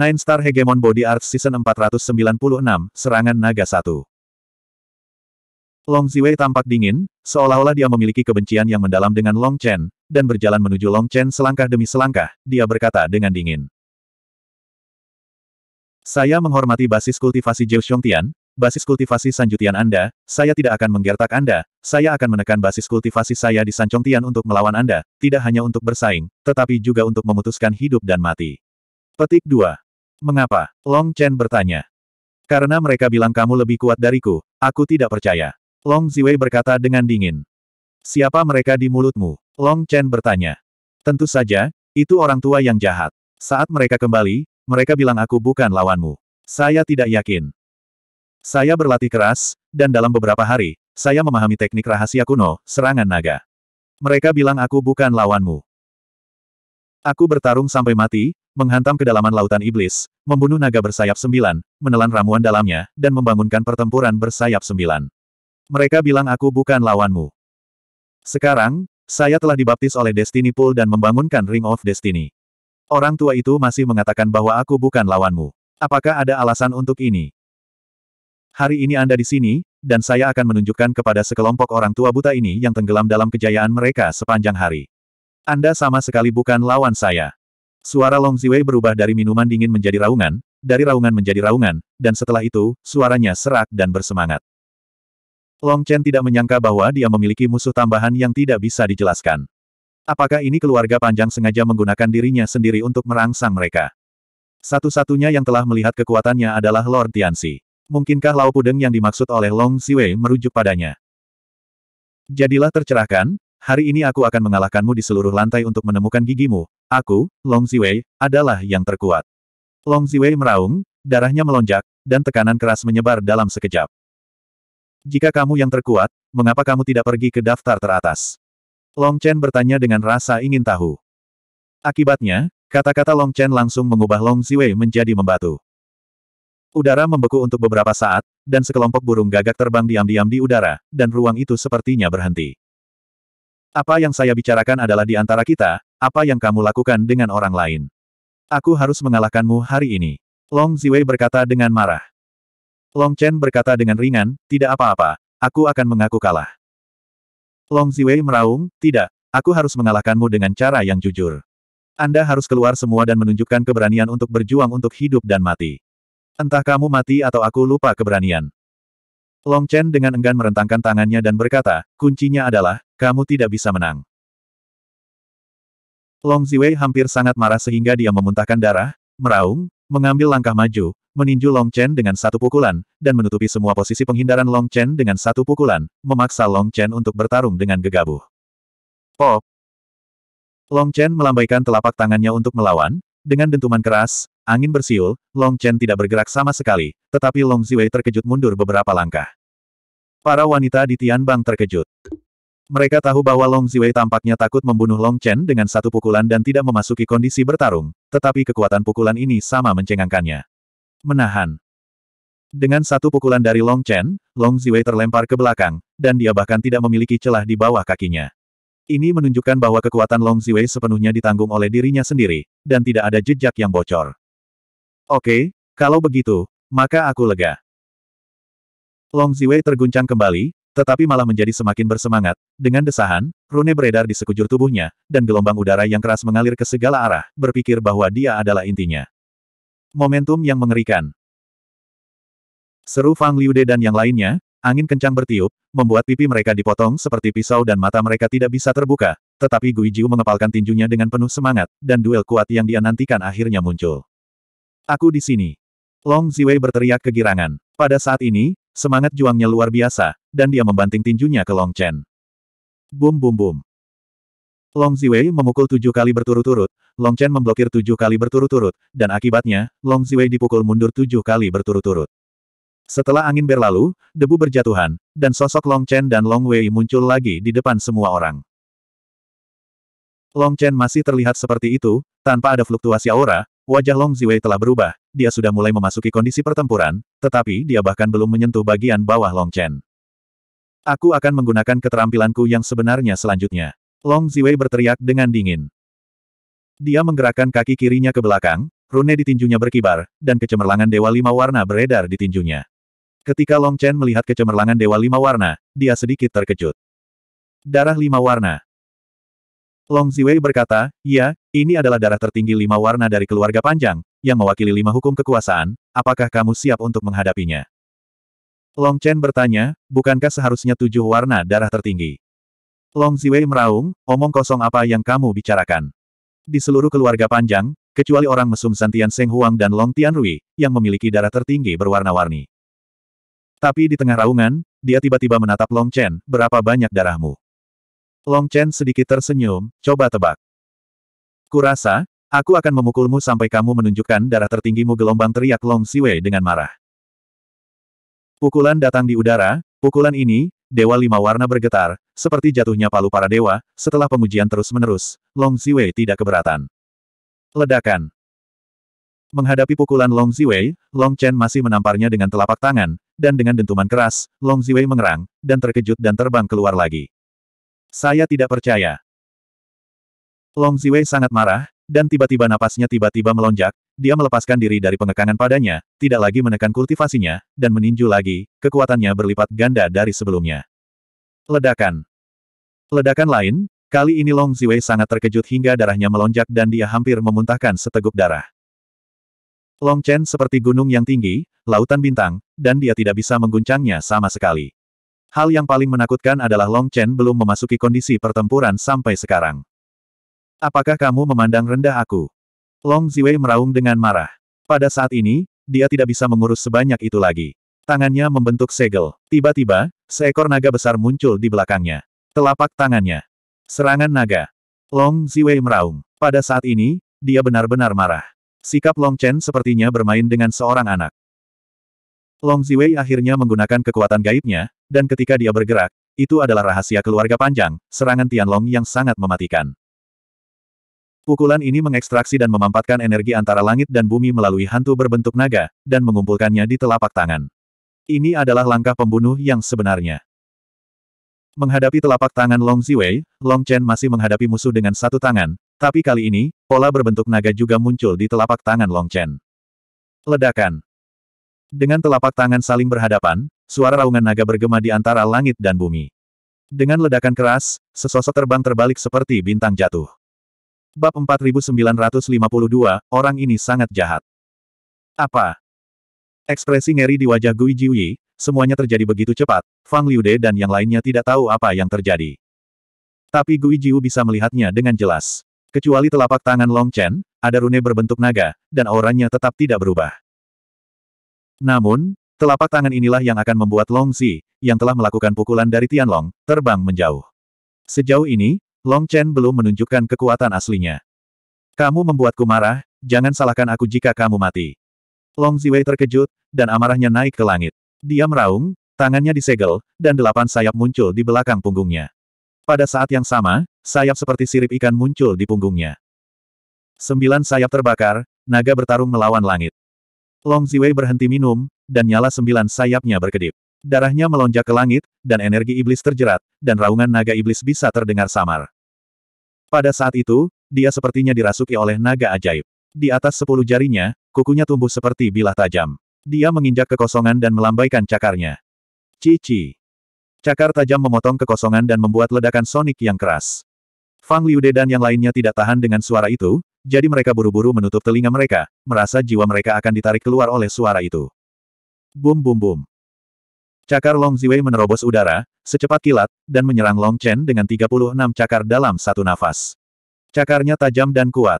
Nine Star Hegemon Body Arts Season 496, Serangan Naga 1. Long Ziwei tampak dingin, seolah-olah dia memiliki kebencian yang mendalam dengan Long Chen, dan berjalan menuju Long Chen selangkah demi selangkah, dia berkata dengan dingin. Saya menghormati basis kultivasi Jiu Tian, basis kultivasi sanjutian Anda, saya tidak akan menggertak Anda, saya akan menekan basis kultivasi saya di Tian untuk melawan Anda, tidak hanya untuk bersaing, tetapi juga untuk memutuskan hidup dan mati. Petik 2. Mengapa? Long Chen bertanya. Karena mereka bilang kamu lebih kuat dariku, aku tidak percaya. Long Ziwei berkata dengan dingin. Siapa mereka di mulutmu? Long Chen bertanya. Tentu saja, itu orang tua yang jahat. Saat mereka kembali, mereka bilang aku bukan lawanmu. Saya tidak yakin. Saya berlatih keras, dan dalam beberapa hari, saya memahami teknik rahasia kuno, serangan naga. Mereka bilang aku bukan lawanmu. Aku bertarung sampai mati, menghantam kedalaman lautan iblis, membunuh naga bersayap sembilan, menelan ramuan dalamnya, dan membangunkan pertempuran bersayap sembilan. Mereka bilang aku bukan lawanmu. Sekarang, saya telah dibaptis oleh Destiny Pool dan membangunkan Ring of Destiny. Orang tua itu masih mengatakan bahwa aku bukan lawanmu. Apakah ada alasan untuk ini? Hari ini Anda di sini, dan saya akan menunjukkan kepada sekelompok orang tua buta ini yang tenggelam dalam kejayaan mereka sepanjang hari. Anda sama sekali bukan lawan saya. Suara Long Ziwei berubah dari minuman dingin menjadi raungan, dari raungan menjadi raungan, dan setelah itu, suaranya serak dan bersemangat. Long Chen tidak menyangka bahwa dia memiliki musuh tambahan yang tidak bisa dijelaskan. Apakah ini keluarga panjang sengaja menggunakan dirinya sendiri untuk merangsang mereka? Satu-satunya yang telah melihat kekuatannya adalah Lord Tianxi. Mungkinkah Lao Pudeng yang dimaksud oleh Long Ziwei merujuk padanya? Jadilah tercerahkan, Hari ini aku akan mengalahkanmu di seluruh lantai untuk menemukan gigimu. Aku, Long Ziwei, adalah yang terkuat. Long Ziwei meraung, darahnya melonjak, dan tekanan keras menyebar dalam sekejap. Jika kamu yang terkuat, mengapa kamu tidak pergi ke daftar teratas? Long Chen bertanya dengan rasa ingin tahu. Akibatnya, kata-kata Long Chen langsung mengubah Long Ziwei menjadi membatu. Udara membeku untuk beberapa saat, dan sekelompok burung gagak terbang diam-diam di udara, dan ruang itu sepertinya berhenti. Apa yang saya bicarakan adalah di antara kita, apa yang kamu lakukan dengan orang lain. Aku harus mengalahkanmu hari ini. Long Ziwei berkata dengan marah. Long Chen berkata dengan ringan, tidak apa-apa, aku akan mengaku kalah. Long Ziwei meraung, tidak, aku harus mengalahkanmu dengan cara yang jujur. Anda harus keluar semua dan menunjukkan keberanian untuk berjuang untuk hidup dan mati. Entah kamu mati atau aku lupa keberanian. Long Chen dengan enggan merentangkan tangannya dan berkata, kuncinya adalah, kamu tidak bisa menang. Long Ziwei hampir sangat marah sehingga dia memuntahkan darah, meraung, mengambil langkah maju, meninju Long Chen dengan satu pukulan, dan menutupi semua posisi penghindaran Long Chen dengan satu pukulan, memaksa Long Chen untuk bertarung dengan gegabah. Pop! Long Chen melambaikan telapak tangannya untuk melawan, dengan dentuman keras, Angin bersiul, Long Chen tidak bergerak sama sekali, tetapi Long Ziwei terkejut mundur beberapa langkah. Para wanita di Tianbang terkejut. Mereka tahu bahwa Long Ziwei tampaknya takut membunuh Long Chen dengan satu pukulan dan tidak memasuki kondisi bertarung, tetapi kekuatan pukulan ini sama mencengangkannya. Menahan. Dengan satu pukulan dari Long Chen, Long Ziwei terlempar ke belakang, dan dia bahkan tidak memiliki celah di bawah kakinya. Ini menunjukkan bahwa kekuatan Long Ziwei sepenuhnya ditanggung oleh dirinya sendiri, dan tidak ada jejak yang bocor. Oke, kalau begitu, maka aku lega. Long Ziwei terguncang kembali, tetapi malah menjadi semakin bersemangat. Dengan desahan, rune beredar di sekujur tubuhnya, dan gelombang udara yang keras mengalir ke segala arah, berpikir bahwa dia adalah intinya. Momentum yang mengerikan. Seru Fang Liude dan yang lainnya, angin kencang bertiup, membuat pipi mereka dipotong seperti pisau dan mata mereka tidak bisa terbuka, tetapi Gui Jiu mengepalkan tinjunya dengan penuh semangat, dan duel kuat yang dia nantikan akhirnya muncul. Aku di sini. Long Ziwei berteriak kegirangan. Pada saat ini, semangat juangnya luar biasa, dan dia membanting tinjunya ke Long Chen. Bum bum bum. Long Ziwei memukul tujuh kali berturut-turut, Long Chen memblokir tujuh kali berturut-turut, dan akibatnya, Long Ziwei dipukul mundur tujuh kali berturut-turut. Setelah angin berlalu, debu berjatuhan, dan sosok Long Chen dan Long Wei muncul lagi di depan semua orang. Long Chen masih terlihat seperti itu, tanpa ada fluktuasi aura, Wajah Long Ziwei telah berubah, dia sudah mulai memasuki kondisi pertempuran, tetapi dia bahkan belum menyentuh bagian bawah Long Chen. Aku akan menggunakan keterampilanku yang sebenarnya selanjutnya. Long Ziwei berteriak dengan dingin. Dia menggerakkan kaki kirinya ke belakang, rune di tinjunya berkibar, dan kecemerlangan Dewa Lima Warna beredar di tinjunya. Ketika Long Chen melihat kecemerlangan Dewa Lima Warna, dia sedikit terkejut. Darah Lima Warna, Long Ziwei berkata, ya, ini adalah darah tertinggi lima warna dari keluarga panjang, yang mewakili lima hukum kekuasaan, apakah kamu siap untuk menghadapinya? Long Chen bertanya, bukankah seharusnya tujuh warna darah tertinggi? Long Ziwei meraung, omong kosong apa yang kamu bicarakan? Di seluruh keluarga panjang, kecuali orang mesum Santian Seng Huang dan Long Tianrui, yang memiliki darah tertinggi berwarna-warni. Tapi di tengah raungan, dia tiba-tiba menatap Long Chen, berapa banyak darahmu? Long Chen sedikit tersenyum, coba tebak. Kurasa, aku akan memukulmu sampai kamu menunjukkan darah tertinggimu gelombang teriak Long Siwei dengan marah. Pukulan datang di udara, pukulan ini, Dewa Lima Warna bergetar, seperti jatuhnya palu para dewa, setelah pengujian terus-menerus, Long Siwei tidak keberatan. Ledakan Menghadapi pukulan Long Ziwei, Long Chen masih menamparnya dengan telapak tangan, dan dengan dentuman keras, Long Ziwei mengerang, dan terkejut dan terbang keluar lagi. Saya tidak percaya. Long Ziwei sangat marah, dan tiba-tiba napasnya tiba-tiba melonjak, dia melepaskan diri dari pengekangan padanya, tidak lagi menekan kultivasinya, dan meninju lagi, kekuatannya berlipat ganda dari sebelumnya. Ledakan Ledakan lain, kali ini Long Ziwei sangat terkejut hingga darahnya melonjak dan dia hampir memuntahkan seteguk darah. Long Chen seperti gunung yang tinggi, lautan bintang, dan dia tidak bisa mengguncangnya sama sekali. Hal yang paling menakutkan adalah Long Chen belum memasuki kondisi pertempuran sampai sekarang. Apakah kamu memandang rendah aku? Long Ziwei meraung dengan marah. Pada saat ini, dia tidak bisa mengurus sebanyak itu lagi. Tangannya membentuk segel. Tiba-tiba, seekor naga besar muncul di belakangnya. Telapak tangannya. Serangan naga. Long Ziwei meraung. Pada saat ini, dia benar-benar marah. Sikap Long Chen sepertinya bermain dengan seorang anak. Long Ziwei akhirnya menggunakan kekuatan gaibnya, dan ketika dia bergerak, itu adalah rahasia keluarga panjang, serangan Tianlong yang sangat mematikan. Pukulan ini mengekstraksi dan memampatkan energi antara langit dan bumi melalui hantu berbentuk naga, dan mengumpulkannya di telapak tangan. Ini adalah langkah pembunuh yang sebenarnya. Menghadapi telapak tangan Long Ziwei, Long Chen masih menghadapi musuh dengan satu tangan, tapi kali ini, pola berbentuk naga juga muncul di telapak tangan Long Chen. Ledakan. Dengan telapak tangan saling berhadapan, suara raungan naga bergema di antara langit dan bumi. Dengan ledakan keras, sesosok terbang terbalik seperti bintang jatuh. Bab 4952, orang ini sangat jahat. Apa? Ekspresi ngeri di wajah Gui Jiuyi, semuanya terjadi begitu cepat, Fang Liude dan yang lainnya tidak tahu apa yang terjadi. Tapi Gui Jiu bisa melihatnya dengan jelas. Kecuali telapak tangan Long Chen, ada rune berbentuk naga, dan auranya tetap tidak berubah. Namun, telapak tangan inilah yang akan membuat Long Xi, yang telah melakukan pukulan dari Tianlong, terbang menjauh. Sejauh ini, Long Chen belum menunjukkan kekuatan aslinya. Kamu membuatku marah, jangan salahkan aku jika kamu mati. Long Ziwei terkejut, dan amarahnya naik ke langit. Dia meraung, tangannya disegel, dan delapan sayap muncul di belakang punggungnya. Pada saat yang sama, sayap seperti sirip ikan muncul di punggungnya. Sembilan sayap terbakar, naga bertarung melawan langit. Long Ziwei berhenti minum, dan nyala sembilan sayapnya berkedip. Darahnya melonjak ke langit, dan energi iblis terjerat, dan raungan naga iblis bisa terdengar samar. Pada saat itu, dia sepertinya dirasuki oleh naga ajaib. Di atas sepuluh jarinya, kukunya tumbuh seperti bilah tajam. Dia menginjak kekosongan dan melambaikan cakarnya. Cici. Cakar tajam memotong kekosongan dan membuat ledakan sonik yang keras. Fang Liude dan yang lainnya tidak tahan dengan suara itu, jadi mereka buru-buru menutup telinga mereka, merasa jiwa mereka akan ditarik keluar oleh suara itu. Bum bum bum. Cakar Long Ziwei menerobos udara, secepat kilat, dan menyerang Long Chen dengan 36 cakar dalam satu nafas. Cakarnya tajam dan kuat.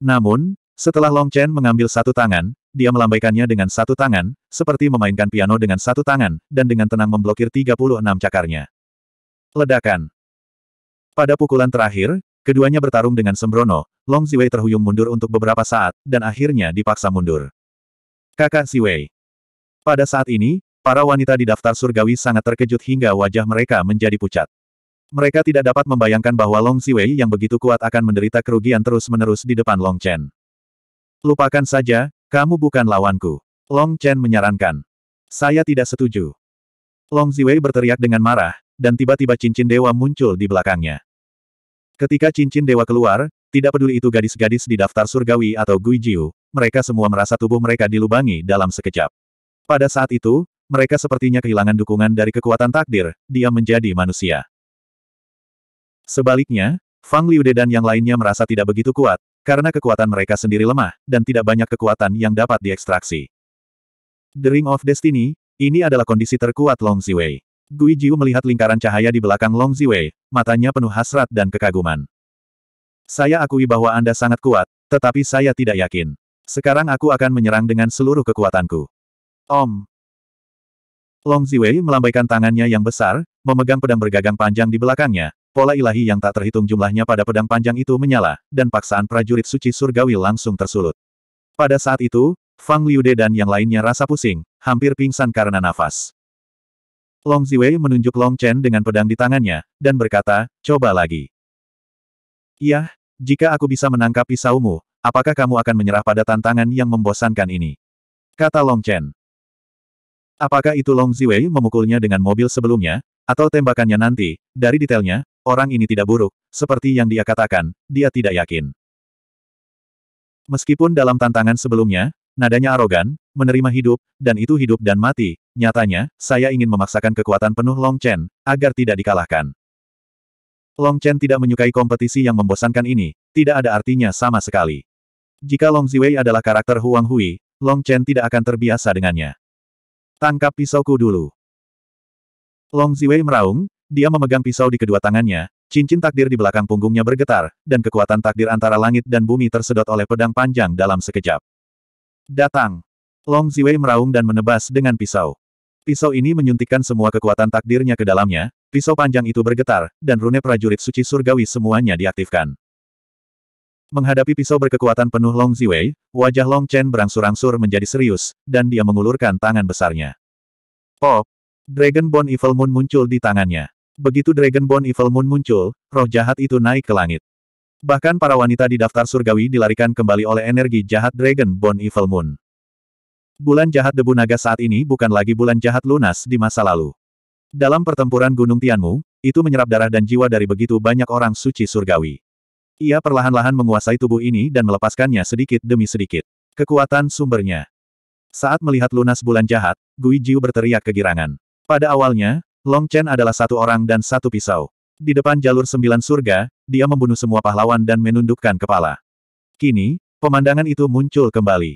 Namun, setelah Long Chen mengambil satu tangan, dia melambaikannya dengan satu tangan, seperti memainkan piano dengan satu tangan, dan dengan tenang memblokir 36 cakarnya. Ledakan. Pada pukulan terakhir, keduanya bertarung dengan sembrono, Long Ziwei terhuyung mundur untuk beberapa saat, dan akhirnya dipaksa mundur. Kakak Ziwei. Pada saat ini, Para wanita di daftar surgawi sangat terkejut hingga wajah mereka menjadi pucat. Mereka tidak dapat membayangkan bahwa Long Siwei yang begitu kuat akan menderita kerugian terus-menerus di depan Long Chen. Lupakan saja, kamu bukan lawanku. Long Chen menyarankan. Saya tidak setuju. Long Siwei berteriak dengan marah, dan tiba-tiba cincin dewa muncul di belakangnya. Ketika cincin dewa keluar, tidak peduli itu gadis-gadis di daftar surgawi atau Gui Jiu, mereka semua merasa tubuh mereka dilubangi dalam sekejap. Pada saat itu, mereka sepertinya kehilangan dukungan dari kekuatan takdir, dia menjadi manusia. Sebaliknya, Fang Liude dan yang lainnya merasa tidak begitu kuat, karena kekuatan mereka sendiri lemah, dan tidak banyak kekuatan yang dapat diekstraksi. The Ring of Destiny, ini adalah kondisi terkuat Long Ziwei. Gui Jiu melihat lingkaran cahaya di belakang Long Ziwei, matanya penuh hasrat dan kekaguman. Saya akui bahwa Anda sangat kuat, tetapi saya tidak yakin. Sekarang aku akan menyerang dengan seluruh kekuatanku. Om, Long Ziwei melambaikan tangannya yang besar, memegang pedang bergagang panjang di belakangnya, pola ilahi yang tak terhitung jumlahnya pada pedang panjang itu menyala, dan paksaan prajurit suci surgawi langsung tersulut. Pada saat itu, Fang Liude dan yang lainnya rasa pusing, hampir pingsan karena nafas. Long Ziwei menunjuk Long Chen dengan pedang di tangannya, dan berkata, coba lagi. Yah, jika aku bisa menangkap pisaumu, apakah kamu akan menyerah pada tantangan yang membosankan ini? Kata Long Chen. Apakah itu Long Ziwei memukulnya dengan mobil sebelumnya, atau tembakannya nanti, dari detailnya, orang ini tidak buruk, seperti yang dia katakan, dia tidak yakin. Meskipun dalam tantangan sebelumnya, nadanya arogan, menerima hidup, dan itu hidup dan mati, nyatanya, saya ingin memaksakan kekuatan penuh Long Chen, agar tidak dikalahkan. Long Chen tidak menyukai kompetisi yang membosankan ini, tidak ada artinya sama sekali. Jika Long Ziwei adalah karakter Huang Hui, Long Chen tidak akan terbiasa dengannya. Tangkap pisauku dulu. Long Ziwei meraung, dia memegang pisau di kedua tangannya, cincin takdir di belakang punggungnya bergetar, dan kekuatan takdir antara langit dan bumi tersedot oleh pedang panjang dalam sekejap. Datang! Long Ziwei meraung dan menebas dengan pisau. Pisau ini menyuntikkan semua kekuatan takdirnya ke dalamnya, pisau panjang itu bergetar, dan rune prajurit suci surgawi semuanya diaktifkan. Menghadapi pisau berkekuatan penuh Long Ziwei, wajah Long Chen berangsur-angsur menjadi serius, dan dia mengulurkan tangan besarnya. Pop! Dragon Bone Evil Moon muncul di tangannya. Begitu Dragon Bone Evil Moon muncul, roh jahat itu naik ke langit. Bahkan para wanita di daftar surgawi dilarikan kembali oleh energi jahat Dragon Bone Evil Moon. Bulan jahat debu naga saat ini bukan lagi bulan jahat lunas di masa lalu. Dalam pertempuran Gunung Tianmu, itu menyerap darah dan jiwa dari begitu banyak orang suci surgawi. Ia perlahan-lahan menguasai tubuh ini dan melepaskannya sedikit demi sedikit. Kekuatan sumbernya. Saat melihat lunas bulan jahat, Gui Jiu berteriak kegirangan. Pada awalnya, Long Chen adalah satu orang dan satu pisau. Di depan jalur sembilan surga, dia membunuh semua pahlawan dan menundukkan kepala. Kini, pemandangan itu muncul kembali.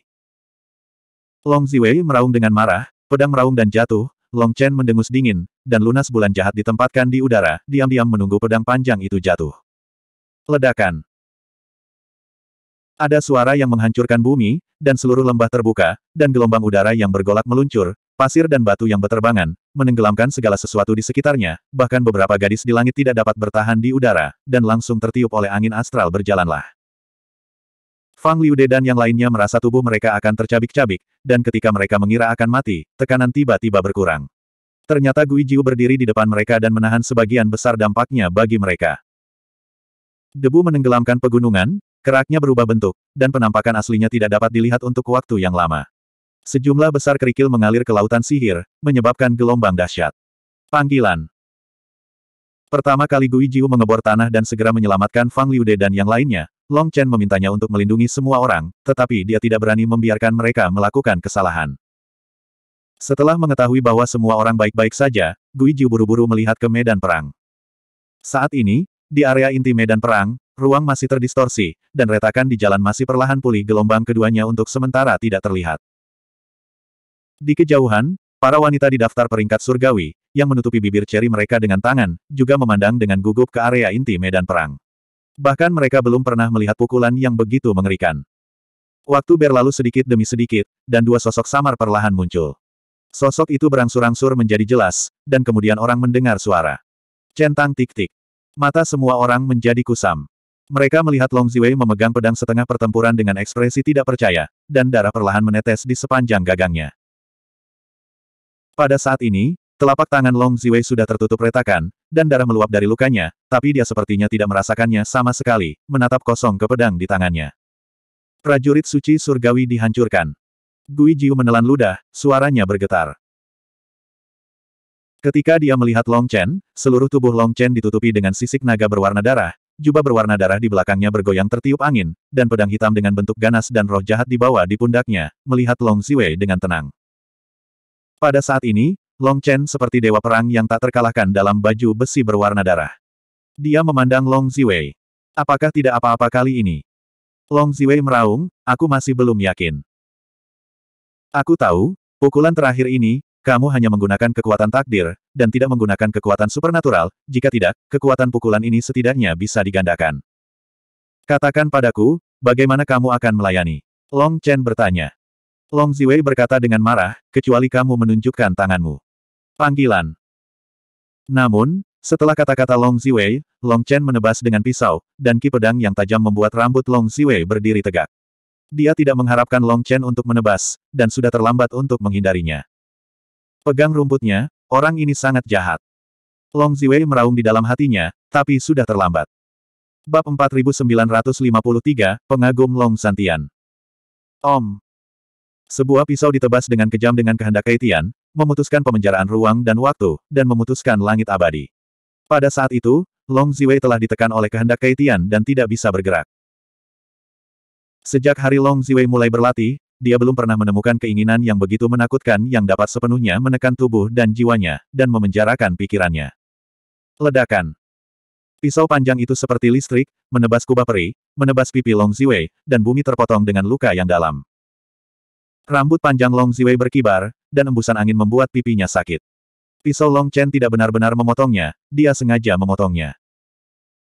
Long Ziwei meraung dengan marah, pedang meraung dan jatuh, Long Chen mendengus dingin, dan lunas bulan jahat ditempatkan di udara, diam-diam menunggu pedang panjang itu jatuh. Ledakan. Ada suara yang menghancurkan bumi, dan seluruh lembah terbuka, dan gelombang udara yang bergolak meluncur, pasir dan batu yang beterbangan, menenggelamkan segala sesuatu di sekitarnya, bahkan beberapa gadis di langit tidak dapat bertahan di udara, dan langsung tertiup oleh angin astral berjalanlah. Fang Liude dan yang lainnya merasa tubuh mereka akan tercabik-cabik, dan ketika mereka mengira akan mati, tekanan tiba-tiba berkurang. Ternyata Gui Jiu berdiri di depan mereka dan menahan sebagian besar dampaknya bagi mereka. Debu menenggelamkan pegunungan, keraknya berubah bentuk, dan penampakan aslinya tidak dapat dilihat untuk waktu yang lama. Sejumlah besar kerikil mengalir ke lautan sihir, menyebabkan gelombang dahsyat. Panggilan Pertama kali Gui Jiu mengebor tanah dan segera menyelamatkan Fang Liude dan yang lainnya, Long Chen memintanya untuk melindungi semua orang, tetapi dia tidak berani membiarkan mereka melakukan kesalahan. Setelah mengetahui bahwa semua orang baik-baik saja, Gui Jiu buru-buru melihat ke medan perang. Saat ini, di area inti medan perang, ruang masih terdistorsi, dan retakan di jalan masih perlahan pulih gelombang keduanya untuk sementara tidak terlihat. Di kejauhan, para wanita di daftar peringkat surgawi, yang menutupi bibir ceri mereka dengan tangan, juga memandang dengan gugup ke area inti medan perang. Bahkan mereka belum pernah melihat pukulan yang begitu mengerikan. Waktu berlalu sedikit demi sedikit, dan dua sosok samar perlahan muncul. Sosok itu berangsur-angsur menjadi jelas, dan kemudian orang mendengar suara. Centang tik-tik. Mata semua orang menjadi kusam. Mereka melihat Long Ziwei memegang pedang setengah pertempuran dengan ekspresi tidak percaya, dan darah perlahan menetes di sepanjang gagangnya. Pada saat ini, telapak tangan Long Ziwei sudah tertutup retakan, dan darah meluap dari lukanya, tapi dia sepertinya tidak merasakannya sama sekali, menatap kosong ke pedang di tangannya. Prajurit suci surgawi dihancurkan. Gui Jiu menelan ludah, suaranya bergetar. Ketika dia melihat Long Chen, seluruh tubuh Long Chen ditutupi dengan sisik naga berwarna darah, jubah berwarna darah di belakangnya bergoyang tertiup angin, dan pedang hitam dengan bentuk ganas dan roh jahat dibawa di pundaknya, melihat Long Ziwei dengan tenang. Pada saat ini, Long Chen seperti dewa perang yang tak terkalahkan dalam baju besi berwarna darah. Dia memandang Long Ziwei. Apakah tidak apa-apa kali ini? Long Ziwei meraung, aku masih belum yakin. Aku tahu, pukulan terakhir ini, kamu hanya menggunakan kekuatan takdir, dan tidak menggunakan kekuatan supernatural, jika tidak, kekuatan pukulan ini setidaknya bisa digandakan. Katakan padaku, bagaimana kamu akan melayani? Long Chen bertanya. Long Ziwei berkata dengan marah, kecuali kamu menunjukkan tanganmu. Panggilan. Namun, setelah kata-kata Long Ziwei, Long Chen menebas dengan pisau, dan ki pedang yang tajam membuat rambut Long Ziwei berdiri tegak. Dia tidak mengharapkan Long Chen untuk menebas, dan sudah terlambat untuk menghindarinya. Pegang rumputnya, orang ini sangat jahat. Long Ziwei meraung di dalam hatinya, tapi sudah terlambat. Bab 4953, Pengagum Long Santian. Om. Sebuah pisau ditebas dengan kejam dengan kehendak Kaitian, memutuskan pemenjaraan ruang dan waktu, dan memutuskan langit abadi. Pada saat itu, Long Ziwei telah ditekan oleh kehendak Kaitian dan tidak bisa bergerak. Sejak hari Long Ziwei mulai berlatih, dia belum pernah menemukan keinginan yang begitu menakutkan yang dapat sepenuhnya menekan tubuh dan jiwanya, dan memenjarakan pikirannya. Ledakan. Pisau panjang itu seperti listrik, menebas kubah peri, menebas pipi Long Ziwei, dan bumi terpotong dengan luka yang dalam. Rambut panjang Long Ziwei berkibar, dan embusan angin membuat pipinya sakit. Pisau Long Chen tidak benar-benar memotongnya, dia sengaja memotongnya.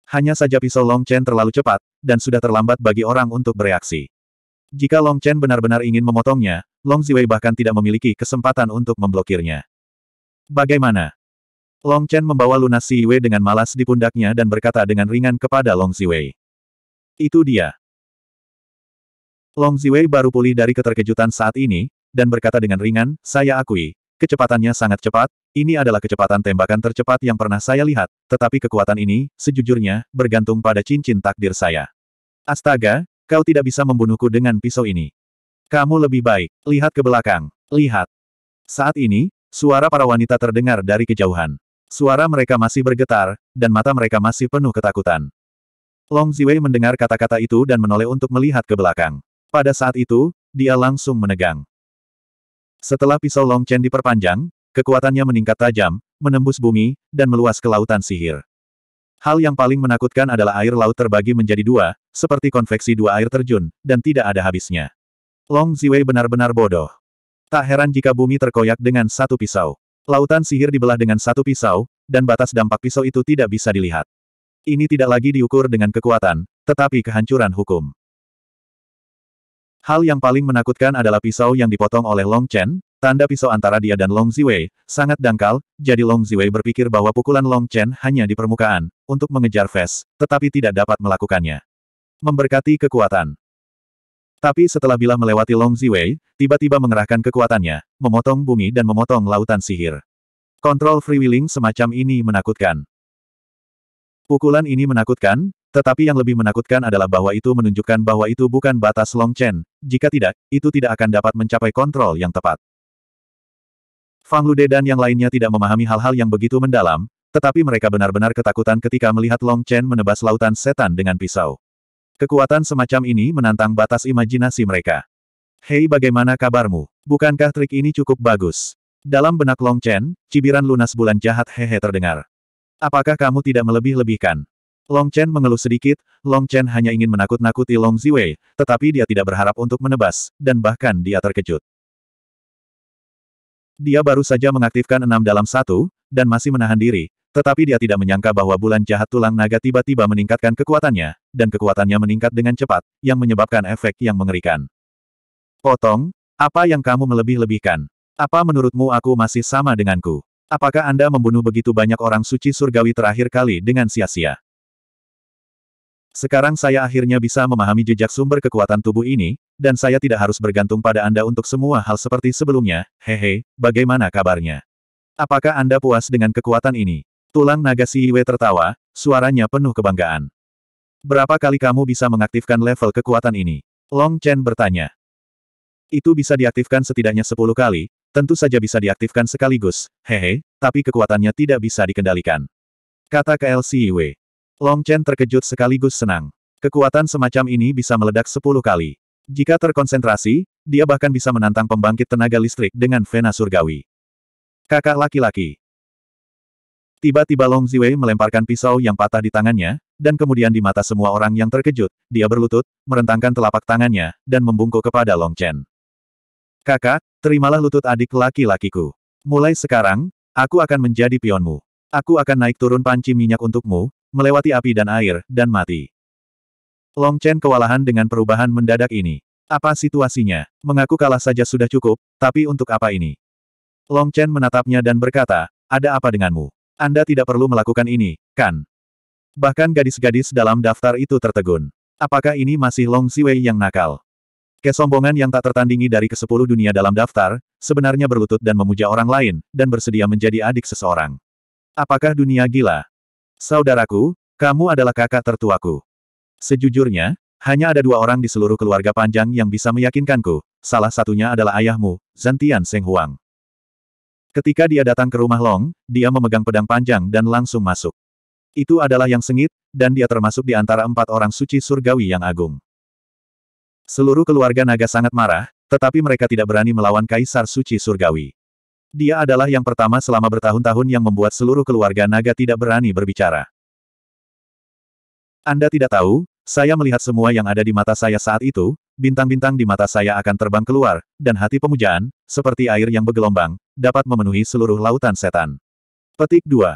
Hanya saja pisau Long Chen terlalu cepat, dan sudah terlambat bagi orang untuk bereaksi. Jika Long Chen benar-benar ingin memotongnya, Long Ziwei bahkan tidak memiliki kesempatan untuk memblokirnya. Bagaimana? Long Chen membawa lunas Wei dengan malas di pundaknya dan berkata dengan ringan kepada Long Ziwei. Itu dia. Long Ziwei baru pulih dari keterkejutan saat ini, dan berkata dengan ringan, saya akui, kecepatannya sangat cepat, ini adalah kecepatan tembakan tercepat yang pernah saya lihat, tetapi kekuatan ini, sejujurnya, bergantung pada cincin takdir saya. Astaga, Kau tidak bisa membunuhku dengan pisau ini. Kamu lebih baik, lihat ke belakang, lihat. Saat ini, suara para wanita terdengar dari kejauhan. Suara mereka masih bergetar, dan mata mereka masih penuh ketakutan. Long Ziwei mendengar kata-kata itu dan menoleh untuk melihat ke belakang. Pada saat itu, dia langsung menegang. Setelah pisau Long Chen diperpanjang, kekuatannya meningkat tajam, menembus bumi, dan meluas ke lautan sihir. Hal yang paling menakutkan adalah air laut terbagi menjadi dua, seperti konveksi dua air terjun, dan tidak ada habisnya. Long Ziwei benar-benar bodoh. Tak heran jika bumi terkoyak dengan satu pisau. Lautan sihir dibelah dengan satu pisau, dan batas dampak pisau itu tidak bisa dilihat. Ini tidak lagi diukur dengan kekuatan, tetapi kehancuran hukum. Hal yang paling menakutkan adalah pisau yang dipotong oleh Long Chen, Tanda pisau antara dia dan Long Ziwei, sangat dangkal, jadi Long Ziwei berpikir bahwa pukulan Long Chen hanya di permukaan, untuk mengejar Ves, tetapi tidak dapat melakukannya. Memberkati kekuatan. Tapi setelah bila melewati Long Ziwei, tiba-tiba mengerahkan kekuatannya, memotong bumi dan memotong lautan sihir. Kontrol freewheeling semacam ini menakutkan. Pukulan ini menakutkan, tetapi yang lebih menakutkan adalah bahwa itu menunjukkan bahwa itu bukan batas Long Chen, jika tidak, itu tidak akan dapat mencapai kontrol yang tepat. Fang Lude dan yang lainnya tidak memahami hal-hal yang begitu mendalam, tetapi mereka benar-benar ketakutan ketika melihat Long Chen menebas lautan setan dengan pisau. Kekuatan semacam ini menantang batas imajinasi mereka. Hei bagaimana kabarmu? Bukankah trik ini cukup bagus? Dalam benak Long Chen, cibiran lunas bulan jahat hehe terdengar. Apakah kamu tidak melebih-lebihkan? Long Chen mengeluh sedikit, Long Chen hanya ingin menakut-nakuti Long Ziwei, tetapi dia tidak berharap untuk menebas, dan bahkan dia terkejut. Dia baru saja mengaktifkan enam dalam satu, dan masih menahan diri, tetapi dia tidak menyangka bahwa bulan jahat tulang naga tiba-tiba meningkatkan kekuatannya, dan kekuatannya meningkat dengan cepat, yang menyebabkan efek yang mengerikan. Potong, apa yang kamu melebih-lebihkan? Apa menurutmu aku masih sama denganku? Apakah Anda membunuh begitu banyak orang suci surgawi terakhir kali dengan sia-sia? Sekarang saya akhirnya bisa memahami jejak sumber kekuatan tubuh ini, dan saya tidak harus bergantung pada Anda untuk semua hal seperti sebelumnya, hehe, bagaimana kabarnya? Apakah Anda puas dengan kekuatan ini? Tulang naga Siwe tertawa, suaranya penuh kebanggaan. Berapa kali kamu bisa mengaktifkan level kekuatan ini? Long Chen bertanya. Itu bisa diaktifkan setidaknya 10 kali, tentu saja bisa diaktifkan sekaligus, hehe, tapi kekuatannya tidak bisa dikendalikan. Kata KLCIW. Long Chen terkejut sekaligus senang. Kekuatan semacam ini bisa meledak sepuluh kali. Jika terkonsentrasi, dia bahkan bisa menantang pembangkit tenaga listrik dengan vena surgawi. Kakak laki-laki. Tiba-tiba Long Ziwei melemparkan pisau yang patah di tangannya, dan kemudian di mata semua orang yang terkejut, dia berlutut, merentangkan telapak tangannya, dan membungkuk kepada Long Chen. Kakak, terimalah lutut adik laki-lakiku. Mulai sekarang, aku akan menjadi pionmu. Aku akan naik turun panci minyak untukmu, melewati api dan air, dan mati. Long Chen kewalahan dengan perubahan mendadak ini. Apa situasinya? Mengaku kalah saja sudah cukup, tapi untuk apa ini? Long Chen menatapnya dan berkata, ada apa denganmu? Anda tidak perlu melakukan ini, kan? Bahkan gadis-gadis dalam daftar itu tertegun. Apakah ini masih Long Siwei yang nakal? Kesombongan yang tak tertandingi dari ke kesepuluh dunia dalam daftar, sebenarnya berlutut dan memuja orang lain, dan bersedia menjadi adik seseorang. Apakah dunia gila? Saudaraku, kamu adalah kakak tertuaku. Sejujurnya, hanya ada dua orang di seluruh keluarga panjang yang bisa meyakinkanku, salah satunya adalah ayahmu, Zantian Seng Huang. Ketika dia datang ke rumah Long, dia memegang pedang panjang dan langsung masuk. Itu adalah yang sengit, dan dia termasuk di antara empat orang suci surgawi yang agung. Seluruh keluarga naga sangat marah, tetapi mereka tidak berani melawan Kaisar Suci Surgawi. Dia adalah yang pertama selama bertahun-tahun yang membuat seluruh keluarga naga tidak berani berbicara. Anda tidak tahu, saya melihat semua yang ada di mata saya saat itu, bintang-bintang di mata saya akan terbang keluar, dan hati pemujaan, seperti air yang bergelombang, dapat memenuhi seluruh lautan setan. Petik 2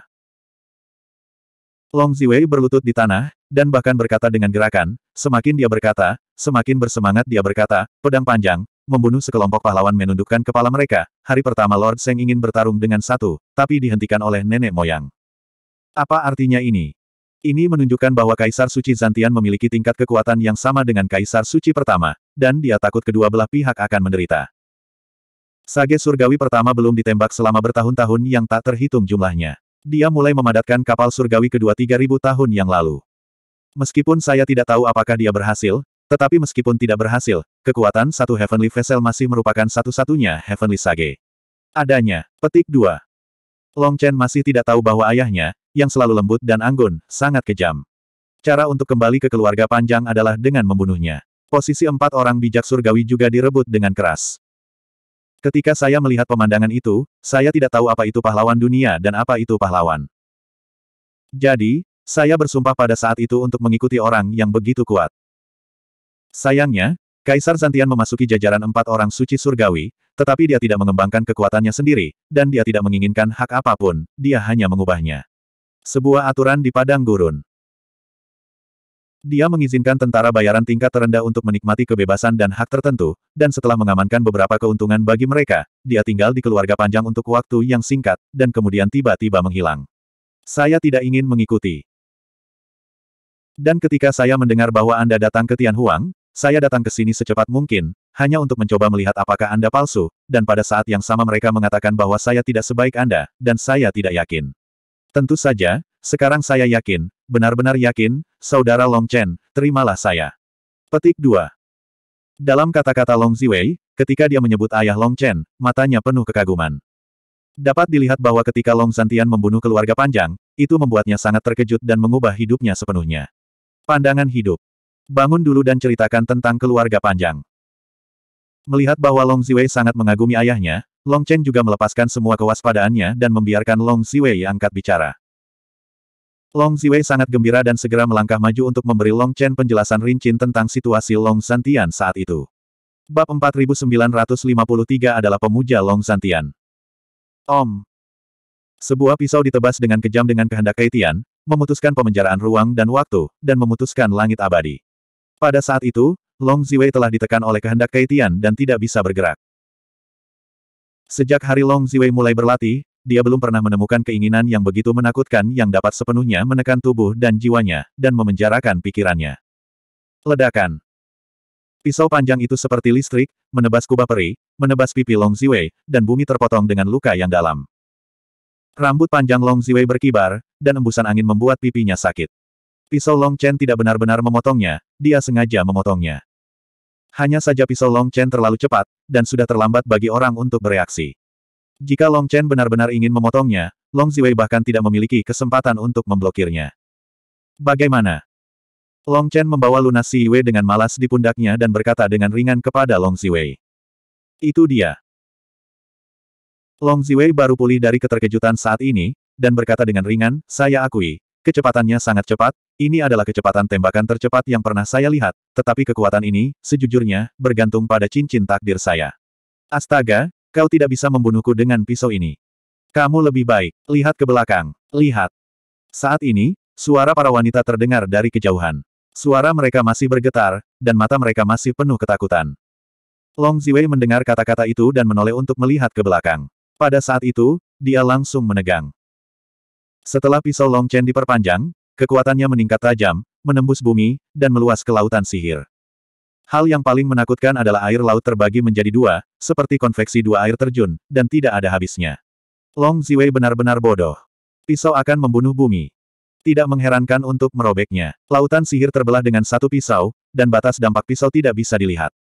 Long Ziwei berlutut di tanah, dan bahkan berkata dengan gerakan, semakin dia berkata, semakin bersemangat dia berkata, pedang panjang, membunuh sekelompok pahlawan menundukkan kepala mereka, hari pertama Lord Seng ingin bertarung dengan satu, tapi dihentikan oleh nenek moyang. Apa artinya ini? Ini menunjukkan bahwa Kaisar Suci Zantian memiliki tingkat kekuatan yang sama dengan Kaisar Suci pertama, dan dia takut kedua belah pihak akan menderita. Sage surgawi pertama belum ditembak selama bertahun-tahun yang tak terhitung jumlahnya. Dia mulai memadatkan kapal surgawi kedua 3000 tahun yang lalu. Meskipun saya tidak tahu apakah dia berhasil, tetapi meskipun tidak berhasil, kekuatan satu Heavenly Vessel masih merupakan satu-satunya Heavenly Sage. Adanya, petik 2. Long Chen masih tidak tahu bahwa ayahnya, yang selalu lembut dan anggun, sangat kejam. Cara untuk kembali ke keluarga panjang adalah dengan membunuhnya. Posisi empat orang bijak surgawi juga direbut dengan keras. Ketika saya melihat pemandangan itu, saya tidak tahu apa itu pahlawan dunia dan apa itu pahlawan. Jadi, saya bersumpah pada saat itu untuk mengikuti orang yang begitu kuat. Sayangnya, Kaisar Zantian memasuki jajaran empat orang suci surgawi, tetapi dia tidak mengembangkan kekuatannya sendiri, dan dia tidak menginginkan hak apapun, dia hanya mengubahnya. Sebuah aturan di padang gurun. Dia mengizinkan tentara bayaran tingkat terendah untuk menikmati kebebasan dan hak tertentu, dan setelah mengamankan beberapa keuntungan bagi mereka, dia tinggal di keluarga panjang untuk waktu yang singkat, dan kemudian tiba-tiba menghilang. Saya tidak ingin mengikuti. Dan ketika saya mendengar bahwa Anda datang ke Tianhuang, saya datang ke sini secepat mungkin, hanya untuk mencoba melihat apakah Anda palsu, dan pada saat yang sama mereka mengatakan bahwa saya tidak sebaik Anda, dan saya tidak yakin. Tentu saja, sekarang saya yakin, benar-benar yakin, Saudara Long Chen, terimalah saya. Petik 2. Dalam kata-kata Long Ziwei, ketika dia menyebut ayah Long Chen, matanya penuh kekaguman. Dapat dilihat bahwa ketika Long Santian membunuh keluarga panjang, itu membuatnya sangat terkejut dan mengubah hidupnya sepenuhnya. Pandangan hidup Bangun dulu dan ceritakan tentang keluarga panjang. Melihat bahwa Long Ziwei sangat mengagumi ayahnya, Long Chen juga melepaskan semua kewaspadaannya dan membiarkan Long Ziwei angkat bicara. Long Ziwei sangat gembira dan segera melangkah maju untuk memberi Long Chen penjelasan rincin tentang situasi Long Santian saat itu. Bab 4953 adalah pemuja Long Santian. Om, sebuah pisau ditebas dengan kejam dengan kehendak Kaitian, memutuskan pemenjaraan ruang dan waktu, dan memutuskan langit abadi. Pada saat itu, Long Ziwei telah ditekan oleh kehendak Kaitian dan tidak bisa bergerak. Sejak hari Long Ziwei mulai berlatih, dia belum pernah menemukan keinginan yang begitu menakutkan yang dapat sepenuhnya menekan tubuh dan jiwanya, dan memenjarakan pikirannya. Ledakan. Pisau panjang itu seperti listrik, menebas kubah peri, menebas pipi Long Ziwei, dan bumi terpotong dengan luka yang dalam. Rambut panjang Long Ziwei berkibar, dan embusan angin membuat pipinya sakit. Pisau Long Chen tidak benar-benar memotongnya, dia sengaja memotongnya. Hanya saja pisau Long Chen terlalu cepat, dan sudah terlambat bagi orang untuk bereaksi. Jika Long Chen benar-benar ingin memotongnya, Long Ziwei bahkan tidak memiliki kesempatan untuk memblokirnya. Bagaimana? Long Chen membawa lunas Si Yue dengan malas di pundaknya dan berkata dengan ringan kepada Long Ziwei. Itu dia. Long Ziwei baru pulih dari keterkejutan saat ini, dan berkata dengan ringan, saya akui, Kecepatannya sangat cepat, ini adalah kecepatan tembakan tercepat yang pernah saya lihat, tetapi kekuatan ini, sejujurnya, bergantung pada cincin takdir saya. Astaga, kau tidak bisa membunuhku dengan pisau ini. Kamu lebih baik, lihat ke belakang, lihat. Saat ini, suara para wanita terdengar dari kejauhan. Suara mereka masih bergetar, dan mata mereka masih penuh ketakutan. Long Ziwei mendengar kata-kata itu dan menoleh untuk melihat ke belakang. Pada saat itu, dia langsung menegang. Setelah pisau Long Chen diperpanjang, kekuatannya meningkat tajam, menembus bumi, dan meluas ke lautan sihir. Hal yang paling menakutkan adalah air laut terbagi menjadi dua, seperti konveksi dua air terjun, dan tidak ada habisnya. Long Ziwei benar-benar bodoh. Pisau akan membunuh bumi. Tidak mengherankan untuk merobeknya. Lautan sihir terbelah dengan satu pisau, dan batas dampak pisau tidak bisa dilihat.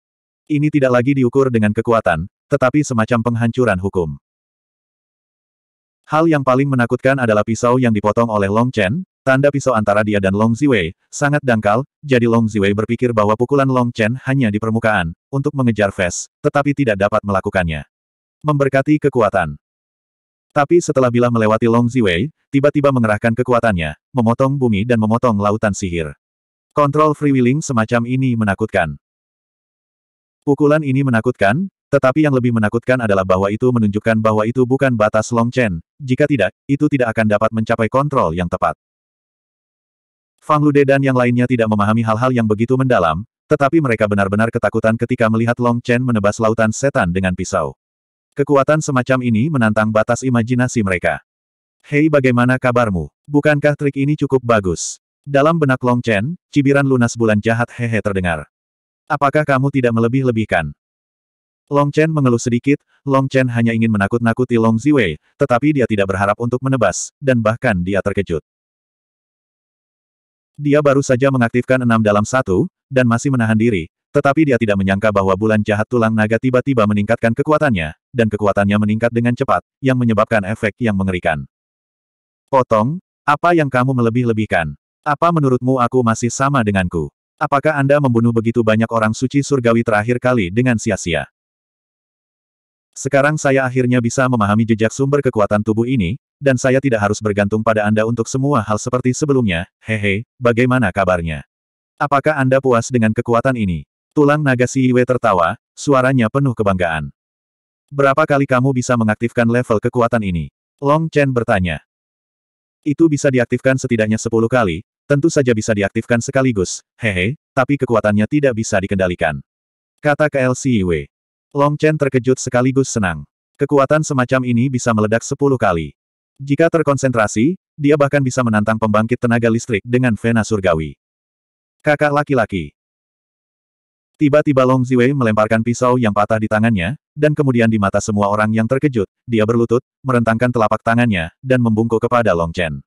Ini tidak lagi diukur dengan kekuatan, tetapi semacam penghancuran hukum. Hal yang paling menakutkan adalah pisau yang dipotong oleh Long Chen, tanda pisau antara dia dan Long Ziwei, sangat dangkal, jadi Long Ziwei berpikir bahwa pukulan Long Chen hanya di permukaan, untuk mengejar Ves, tetapi tidak dapat melakukannya. Memberkati kekuatan. Tapi setelah bila melewati Long Ziwei, tiba-tiba mengerahkan kekuatannya, memotong bumi dan memotong lautan sihir. Kontrol freewheeling semacam ini menakutkan. Pukulan ini menakutkan, tetapi yang lebih menakutkan adalah bahwa itu menunjukkan bahwa itu bukan batas Long Chen. Jika tidak, itu tidak akan dapat mencapai kontrol yang tepat. Fang Lude dan yang lainnya tidak memahami hal-hal yang begitu mendalam, tetapi mereka benar-benar ketakutan ketika melihat Long Chen menebas lautan setan dengan pisau. Kekuatan semacam ini menantang batas imajinasi mereka. Hei bagaimana kabarmu? Bukankah trik ini cukup bagus? Dalam benak Long Chen, cibiran lunas bulan jahat hehe terdengar. Apakah kamu tidak melebih-lebihkan? Long Chen mengeluh sedikit, Long Chen hanya ingin menakut-nakuti Long Ziwei, tetapi dia tidak berharap untuk menebas, dan bahkan dia terkejut. Dia baru saja mengaktifkan enam dalam satu, dan masih menahan diri, tetapi dia tidak menyangka bahwa bulan jahat tulang naga tiba-tiba meningkatkan kekuatannya, dan kekuatannya meningkat dengan cepat, yang menyebabkan efek yang mengerikan. Potong, apa yang kamu melebih-lebihkan? Apa menurutmu aku masih sama denganku? Apakah Anda membunuh begitu banyak orang suci surgawi terakhir kali dengan sia-sia? Sekarang saya akhirnya bisa memahami jejak sumber kekuatan tubuh ini, dan saya tidak harus bergantung pada Anda untuk semua hal seperti sebelumnya, hehe, bagaimana kabarnya? Apakah Anda puas dengan kekuatan ini? Tulang naga si tertawa, suaranya penuh kebanggaan. Berapa kali kamu bisa mengaktifkan level kekuatan ini? Long Chen bertanya. Itu bisa diaktifkan setidaknya 10 kali, tentu saja bisa diaktifkan sekaligus, hehe, tapi kekuatannya tidak bisa dikendalikan. Kata KLC Long Chen terkejut sekaligus senang. Kekuatan semacam ini bisa meledak sepuluh kali. Jika terkonsentrasi, dia bahkan bisa menantang pembangkit tenaga listrik dengan vena surgawi. Kakak laki-laki. Tiba-tiba Long Ziwei melemparkan pisau yang patah di tangannya, dan kemudian di mata semua orang yang terkejut, dia berlutut, merentangkan telapak tangannya, dan membungkuk kepada Long Chen.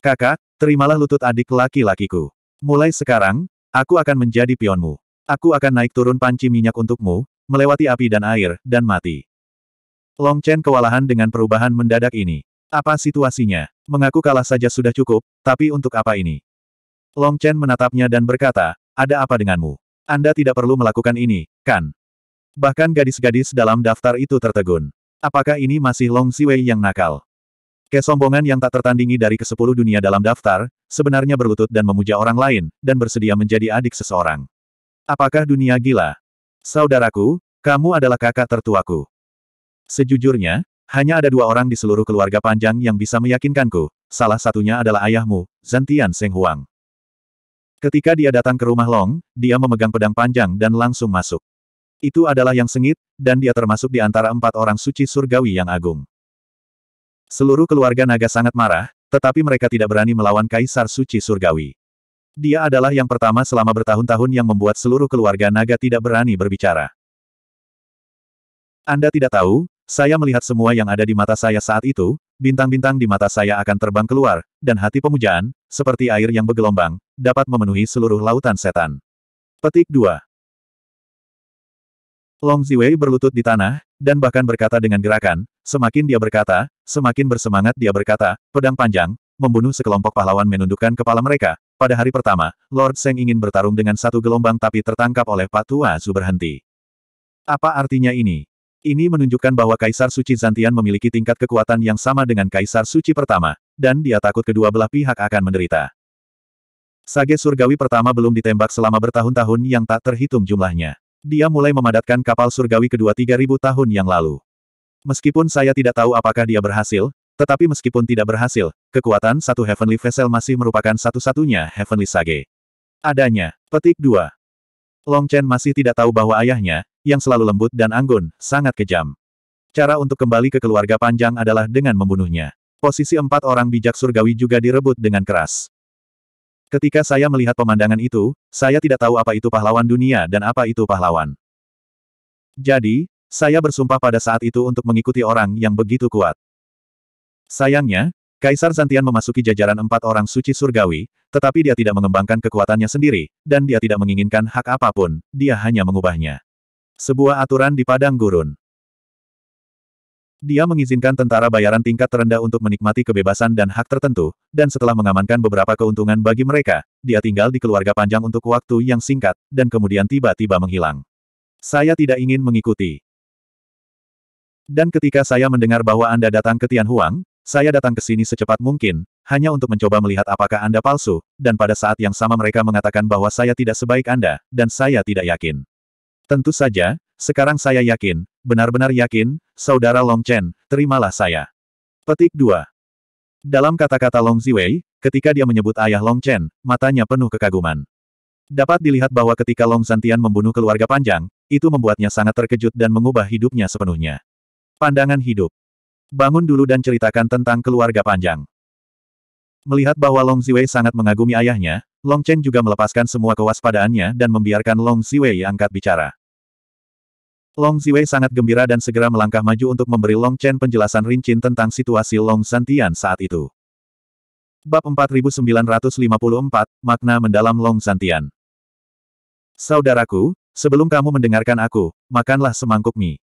Kakak, terimalah lutut adik laki-lakiku. Mulai sekarang, aku akan menjadi pionmu. Aku akan naik turun panci minyak untukmu, melewati api dan air, dan mati. Long Chen kewalahan dengan perubahan mendadak ini. Apa situasinya? Mengaku kalah saja sudah cukup, tapi untuk apa ini? Long Chen menatapnya dan berkata, ada apa denganmu? Anda tidak perlu melakukan ini, kan? Bahkan gadis-gadis dalam daftar itu tertegun. Apakah ini masih Long Siwei yang nakal? Kesombongan yang tak tertandingi dari ke kesepuluh dunia dalam daftar, sebenarnya berlutut dan memuja orang lain, dan bersedia menjadi adik seseorang. Apakah dunia gila? Saudaraku, kamu adalah kakak tertuaku. Sejujurnya, hanya ada dua orang di seluruh keluarga panjang yang bisa meyakinkanku, salah satunya adalah ayahmu, Zantian Seng Huang. Ketika dia datang ke rumah Long, dia memegang pedang panjang dan langsung masuk. Itu adalah yang sengit, dan dia termasuk di antara empat orang suci surgawi yang agung. Seluruh keluarga naga sangat marah, tetapi mereka tidak berani melawan kaisar suci surgawi. Dia adalah yang pertama selama bertahun-tahun yang membuat seluruh keluarga naga tidak berani berbicara. Anda tidak tahu, saya melihat semua yang ada di mata saya saat itu, bintang-bintang di mata saya akan terbang keluar, dan hati pemujaan, seperti air yang bergelombang, dapat memenuhi seluruh lautan setan. Petik 2 Long Ziwei berlutut di tanah, dan bahkan berkata dengan gerakan, semakin dia berkata, semakin bersemangat dia berkata, pedang panjang, membunuh sekelompok pahlawan menundukkan kepala mereka, pada hari pertama, Lord Seng ingin bertarung dengan satu gelombang tapi tertangkap oleh Pak Tua. Su berhenti. Apa artinya ini? Ini menunjukkan bahwa Kaisar Suci Zantian memiliki tingkat kekuatan yang sama dengan Kaisar Suci pertama, dan dia takut kedua belah pihak akan menderita. Sage Surgawi pertama belum ditembak selama bertahun-tahun yang tak terhitung jumlahnya. Dia mulai memadatkan kapal Surgawi kedua 3000 tahun yang lalu. Meskipun saya tidak tahu apakah dia berhasil, tetapi meskipun tidak berhasil, kekuatan satu Heavenly Vessel masih merupakan satu-satunya Heavenly Sage. Adanya. Petik 2. Long Chen masih tidak tahu bahwa ayahnya, yang selalu lembut dan anggun, sangat kejam. Cara untuk kembali ke keluarga panjang adalah dengan membunuhnya. Posisi empat orang bijak surgawi juga direbut dengan keras. Ketika saya melihat pemandangan itu, saya tidak tahu apa itu pahlawan dunia dan apa itu pahlawan. Jadi, saya bersumpah pada saat itu untuk mengikuti orang yang begitu kuat. Sayangnya, Kaisar Zantian memasuki jajaran empat orang suci surgawi, tetapi dia tidak mengembangkan kekuatannya sendiri, dan dia tidak menginginkan hak apapun, dia hanya mengubahnya. Sebuah aturan di padang gurun. Dia mengizinkan tentara bayaran tingkat terendah untuk menikmati kebebasan dan hak tertentu, dan setelah mengamankan beberapa keuntungan bagi mereka, dia tinggal di keluarga panjang untuk waktu yang singkat, dan kemudian tiba-tiba menghilang. Saya tidak ingin mengikuti. Dan ketika saya mendengar bahwa Anda datang ke Tianhuang, saya datang ke sini secepat mungkin, hanya untuk mencoba melihat apakah Anda palsu, dan pada saat yang sama mereka mengatakan bahwa saya tidak sebaik Anda, dan saya tidak yakin. Tentu saja, sekarang saya yakin, benar-benar yakin, Saudara Long Chen, terimalah saya. Petik 2. Dalam kata-kata Long Ziwei, ketika dia menyebut ayah Long Chen, matanya penuh kekaguman. Dapat dilihat bahwa ketika Long Zantian membunuh keluarga panjang, itu membuatnya sangat terkejut dan mengubah hidupnya sepenuhnya. Pandangan hidup Bangun dulu dan ceritakan tentang keluarga panjang. Melihat bahwa Long Ziwei sangat mengagumi ayahnya, Long Chen juga melepaskan semua kewaspadaannya dan membiarkan Long Ziwei angkat bicara. Long Ziwei sangat gembira dan segera melangkah maju untuk memberi Long Chen penjelasan rincin tentang situasi Long Santian saat itu. Bab 4954, Makna Mendalam Long Santian Saudaraku, sebelum kamu mendengarkan aku, makanlah semangkuk mie.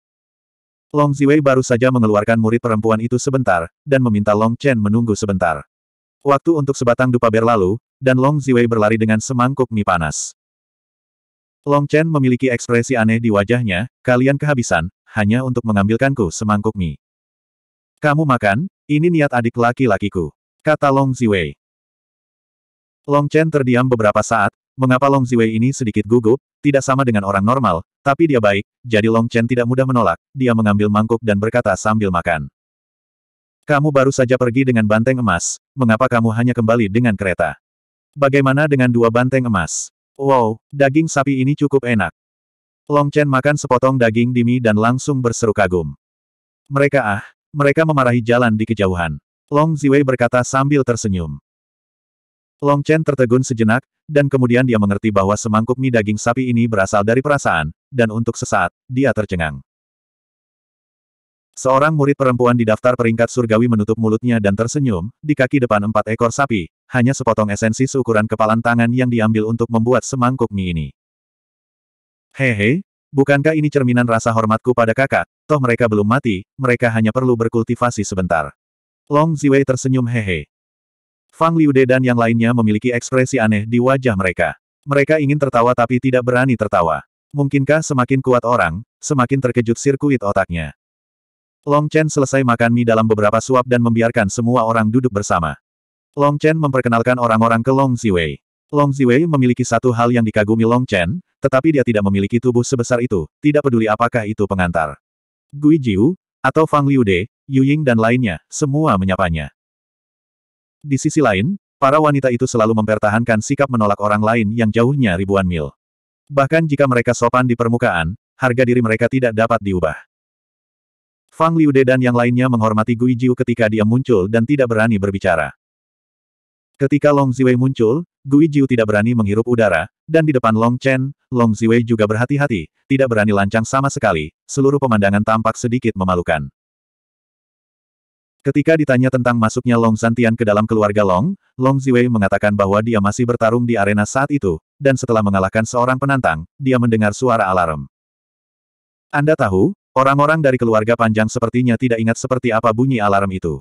Long Ziwei baru saja mengeluarkan murid perempuan itu sebentar, dan meminta Long Chen menunggu sebentar. Waktu untuk sebatang dupa berlalu, dan Long Ziwei berlari dengan semangkuk mie panas. Long Chen memiliki ekspresi aneh di wajahnya, kalian kehabisan, hanya untuk mengambilkanku semangkuk mie. Kamu makan, ini niat adik laki-lakiku. Kata Long Ziwei. Long Chen terdiam beberapa saat, Mengapa Long Ziwei ini sedikit gugup, tidak sama dengan orang normal, tapi dia baik, jadi Long Chen tidak mudah menolak, dia mengambil mangkuk dan berkata sambil makan. Kamu baru saja pergi dengan banteng emas, mengapa kamu hanya kembali dengan kereta? Bagaimana dengan dua banteng emas? Wow, daging sapi ini cukup enak. Long Chen makan sepotong daging di mie dan langsung berseru kagum. Mereka ah, mereka memarahi jalan di kejauhan. Long Ziwei berkata sambil tersenyum. Long Chen tertegun sejenak, dan kemudian dia mengerti bahwa semangkuk mie daging sapi ini berasal dari perasaan, dan untuk sesaat, dia tercengang. Seorang murid perempuan di daftar peringkat surgawi menutup mulutnya dan tersenyum, di kaki depan empat ekor sapi, hanya sepotong esensi seukuran kepalan tangan yang diambil untuk membuat semangkuk mie ini. Hehe, bukankah ini cerminan rasa hormatku pada kakak? Toh mereka belum mati, mereka hanya perlu berkultivasi sebentar. Long Ziwei tersenyum hehe. Fang Liude dan yang lainnya memiliki ekspresi aneh di wajah mereka. Mereka ingin tertawa tapi tidak berani tertawa. Mungkinkah semakin kuat orang, semakin terkejut sirkuit otaknya. Long Chen selesai makan mie dalam beberapa suap dan membiarkan semua orang duduk bersama. Long Chen memperkenalkan orang-orang ke Long Ziwei. Long Ziwei memiliki satu hal yang dikagumi Long Chen, tetapi dia tidak memiliki tubuh sebesar itu, tidak peduli apakah itu pengantar. Gui Jiu, atau Fang Liude, Yu Ying dan lainnya, semua menyapanya. Di sisi lain, para wanita itu selalu mempertahankan sikap menolak orang lain yang jauhnya ribuan mil. Bahkan jika mereka sopan di permukaan, harga diri mereka tidak dapat diubah. Fang Liude dan yang lainnya menghormati Gui Jiu ketika dia muncul dan tidak berani berbicara. Ketika Long Ziwei muncul, Gui Jiu tidak berani menghirup udara, dan di depan Long Chen, Long Ziwei juga berhati-hati, tidak berani lancang sama sekali, seluruh pemandangan tampak sedikit memalukan. Ketika ditanya tentang masuknya Long Zantian ke dalam keluarga Long, Long Ziwei mengatakan bahwa dia masih bertarung di arena saat itu, dan setelah mengalahkan seorang penantang, dia mendengar suara alarm. Anda tahu, orang-orang dari keluarga panjang sepertinya tidak ingat seperti apa bunyi alarm itu.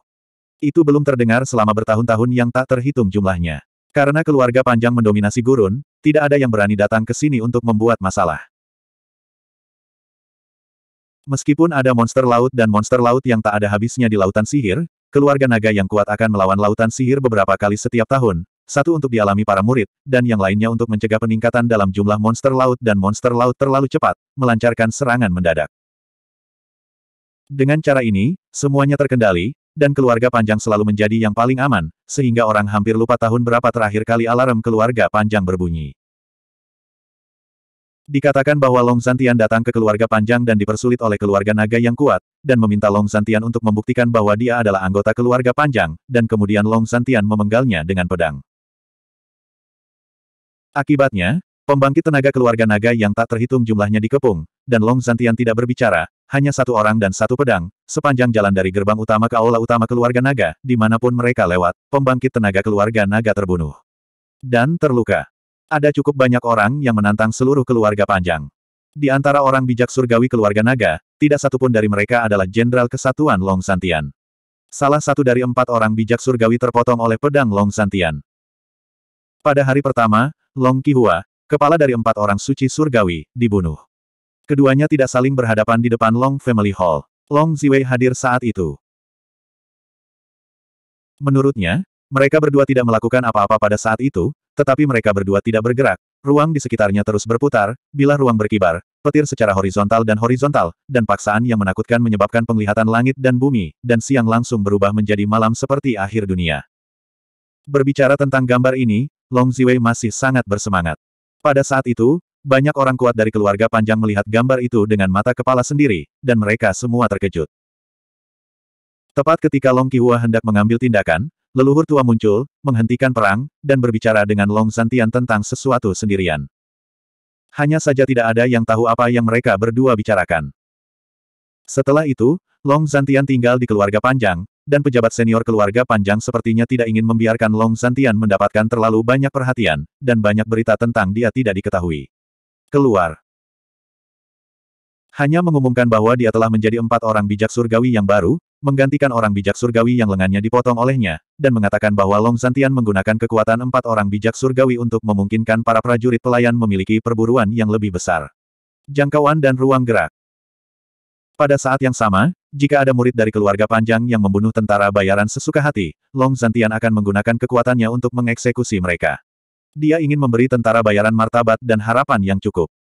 Itu belum terdengar selama bertahun-tahun yang tak terhitung jumlahnya. Karena keluarga panjang mendominasi gurun, tidak ada yang berani datang ke sini untuk membuat masalah. Meskipun ada monster laut dan monster laut yang tak ada habisnya di lautan sihir, keluarga naga yang kuat akan melawan lautan sihir beberapa kali setiap tahun, satu untuk dialami para murid, dan yang lainnya untuk mencegah peningkatan dalam jumlah monster laut dan monster laut terlalu cepat, melancarkan serangan mendadak. Dengan cara ini, semuanya terkendali, dan keluarga panjang selalu menjadi yang paling aman, sehingga orang hampir lupa tahun berapa terakhir kali alarm keluarga panjang berbunyi. Dikatakan bahwa Long Santian datang ke keluarga panjang dan dipersulit oleh keluarga naga yang kuat, dan meminta Long Santian untuk membuktikan bahwa dia adalah anggota keluarga panjang, dan kemudian Long Santian memenggalnya dengan pedang. Akibatnya, pembangkit tenaga keluarga naga yang tak terhitung jumlahnya dikepung, dan Long Santian tidak berbicara, hanya satu orang dan satu pedang, sepanjang jalan dari gerbang utama ke aula utama keluarga naga, dimanapun mereka lewat, pembangkit tenaga keluarga naga terbunuh. Dan terluka. Ada cukup banyak orang yang menantang seluruh keluarga panjang. Di antara orang bijak surgawi keluarga naga, tidak satupun dari mereka adalah jenderal kesatuan Long Santian. Salah satu dari empat orang bijak surgawi terpotong oleh pedang Long Santian. Pada hari pertama, Long Kihua, kepala dari empat orang suci surgawi, dibunuh. Keduanya tidak saling berhadapan di depan Long Family Hall. Long Ziwei hadir saat itu. Menurutnya, mereka berdua tidak melakukan apa-apa pada saat itu, tetapi mereka berdua tidak bergerak, ruang di sekitarnya terus berputar, bila ruang berkibar, petir secara horizontal dan horizontal, dan paksaan yang menakutkan menyebabkan penglihatan langit dan bumi, dan siang langsung berubah menjadi malam seperti akhir dunia. Berbicara tentang gambar ini, Long Ziwei masih sangat bersemangat. Pada saat itu, banyak orang kuat dari keluarga panjang melihat gambar itu dengan mata kepala sendiri, dan mereka semua terkejut. Tepat ketika Long Kihua hendak mengambil tindakan, leluhur tua muncul, menghentikan perang, dan berbicara dengan Long Santian tentang sesuatu sendirian. Hanya saja tidak ada yang tahu apa yang mereka berdua bicarakan. Setelah itu, Long Zantian tinggal di keluarga panjang, dan pejabat senior keluarga panjang sepertinya tidak ingin membiarkan Long Zantian mendapatkan terlalu banyak perhatian, dan banyak berita tentang dia tidak diketahui. Keluar. Hanya mengumumkan bahwa dia telah menjadi empat orang bijak surgawi yang baru, menggantikan orang bijak surgawi yang lengannya dipotong olehnya, dan mengatakan bahwa Long Zantian menggunakan kekuatan empat orang bijak surgawi untuk memungkinkan para prajurit pelayan memiliki perburuan yang lebih besar. Jangkauan dan ruang gerak Pada saat yang sama, jika ada murid dari keluarga panjang yang membunuh tentara bayaran sesuka hati, Long Zantian akan menggunakan kekuatannya untuk mengeksekusi mereka. Dia ingin memberi tentara bayaran martabat dan harapan yang cukup.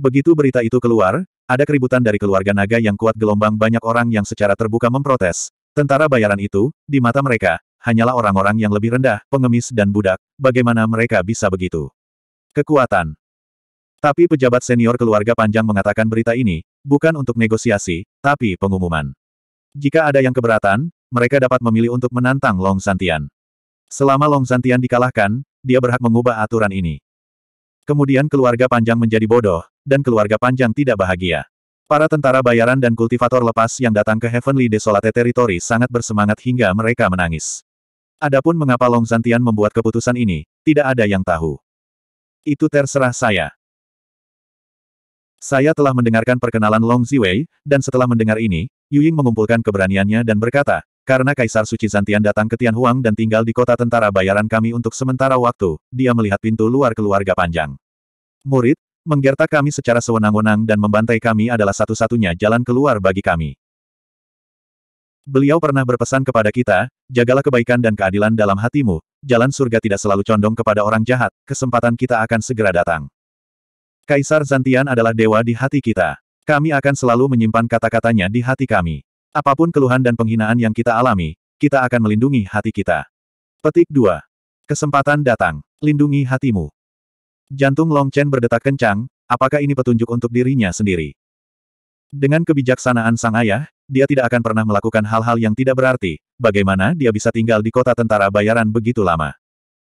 Begitu berita itu keluar, ada keributan dari keluarga naga yang kuat gelombang banyak orang yang secara terbuka memprotes. Tentara bayaran itu, di mata mereka, hanyalah orang-orang yang lebih rendah, pengemis dan budak, bagaimana mereka bisa begitu. Kekuatan. Tapi pejabat senior keluarga panjang mengatakan berita ini, bukan untuk negosiasi, tapi pengumuman. Jika ada yang keberatan, mereka dapat memilih untuk menantang Long Santian. Selama Long Santian dikalahkan, dia berhak mengubah aturan ini. Kemudian keluarga panjang menjadi bodoh, dan keluarga panjang tidak bahagia. Para tentara bayaran dan kultivator lepas yang datang ke Heavenly Desolate Territory sangat bersemangat hingga mereka menangis. Adapun mengapa Long Zantian membuat keputusan ini, tidak ada yang tahu. Itu terserah saya. Saya telah mendengarkan perkenalan Long Ziwei, dan setelah mendengar ini, Yuying mengumpulkan keberaniannya dan berkata, karena Kaisar Suci Zantian datang ke Tianhuang dan tinggal di kota tentara bayaran kami untuk sementara waktu, dia melihat pintu luar keluarga panjang. Murid, menggerta kami secara sewenang-wenang dan membantai kami adalah satu-satunya jalan keluar bagi kami. Beliau pernah berpesan kepada kita, jagalah kebaikan dan keadilan dalam hatimu, jalan surga tidak selalu condong kepada orang jahat, kesempatan kita akan segera datang. Kaisar Zantian adalah dewa di hati kita. Kami akan selalu menyimpan kata-katanya di hati kami. Apapun keluhan dan penghinaan yang kita alami, kita akan melindungi hati kita. Petik 2. Kesempatan datang. Lindungi hatimu. Jantung Long Chen berdetak kencang, apakah ini petunjuk untuk dirinya sendiri? Dengan kebijaksanaan sang ayah, dia tidak akan pernah melakukan hal-hal yang tidak berarti, bagaimana dia bisa tinggal di kota tentara bayaran begitu lama.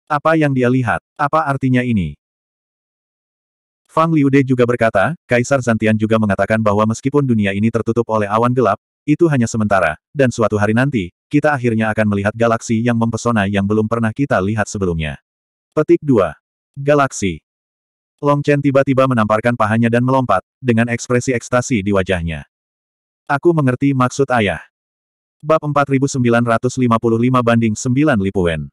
Apa yang dia lihat? Apa artinya ini? Fang Liude juga berkata, Kaisar Zantian juga mengatakan bahwa meskipun dunia ini tertutup oleh awan gelap, itu hanya sementara, dan suatu hari nanti, kita akhirnya akan melihat galaksi yang mempesona yang belum pernah kita lihat sebelumnya. Petik 2. Galaksi. Long Chen tiba-tiba menamparkan pahanya dan melompat, dengan ekspresi ekstasi di wajahnya. Aku mengerti maksud ayah. Bab 4955 banding 9 Lipuwen.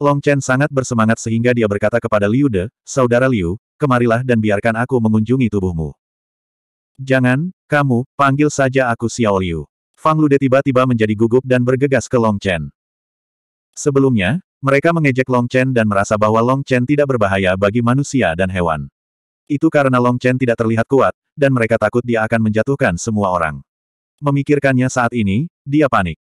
Long Chen sangat bersemangat sehingga dia berkata kepada Liu De, Saudara Liu, kemarilah dan biarkan aku mengunjungi tubuhmu. Jangan, kamu, panggil saja aku Xiao Liu. Fang Lude tiba-tiba menjadi gugup dan bergegas ke Long Chen. Sebelumnya, mereka mengejek Long Chen dan merasa bahwa Long Chen tidak berbahaya bagi manusia dan hewan. Itu karena Long Chen tidak terlihat kuat, dan mereka takut dia akan menjatuhkan semua orang. Memikirkannya saat ini, dia panik.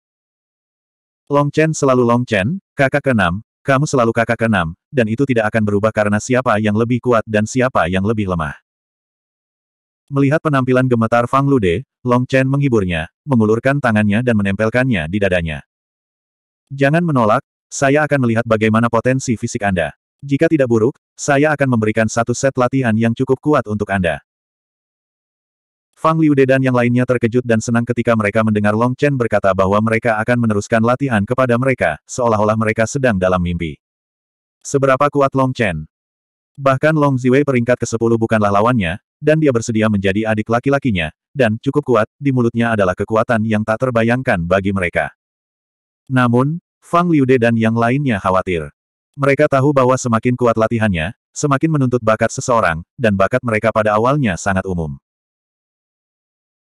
Long Chen selalu Long Chen, kakak keenam, kamu selalu kakak keenam, dan itu tidak akan berubah karena siapa yang lebih kuat dan siapa yang lebih lemah. Melihat penampilan gemetar Fang Lude, Long Chen menghiburnya, mengulurkan tangannya dan menempelkannya di dadanya. Jangan menolak, saya akan melihat bagaimana potensi fisik Anda. Jika tidak buruk, saya akan memberikan satu set latihan yang cukup kuat untuk Anda. Fang Liude dan yang lainnya terkejut dan senang ketika mereka mendengar Long Chen berkata bahwa mereka akan meneruskan latihan kepada mereka, seolah-olah mereka sedang dalam mimpi. Seberapa kuat Long Chen? Bahkan Long Ziwei peringkat ke-10 bukanlah lawannya, dan dia bersedia menjadi adik laki-lakinya, dan cukup kuat, di mulutnya adalah kekuatan yang tak terbayangkan bagi mereka. Namun, Fang Liude dan yang lainnya khawatir. Mereka tahu bahwa semakin kuat latihannya, semakin menuntut bakat seseorang, dan bakat mereka pada awalnya sangat umum.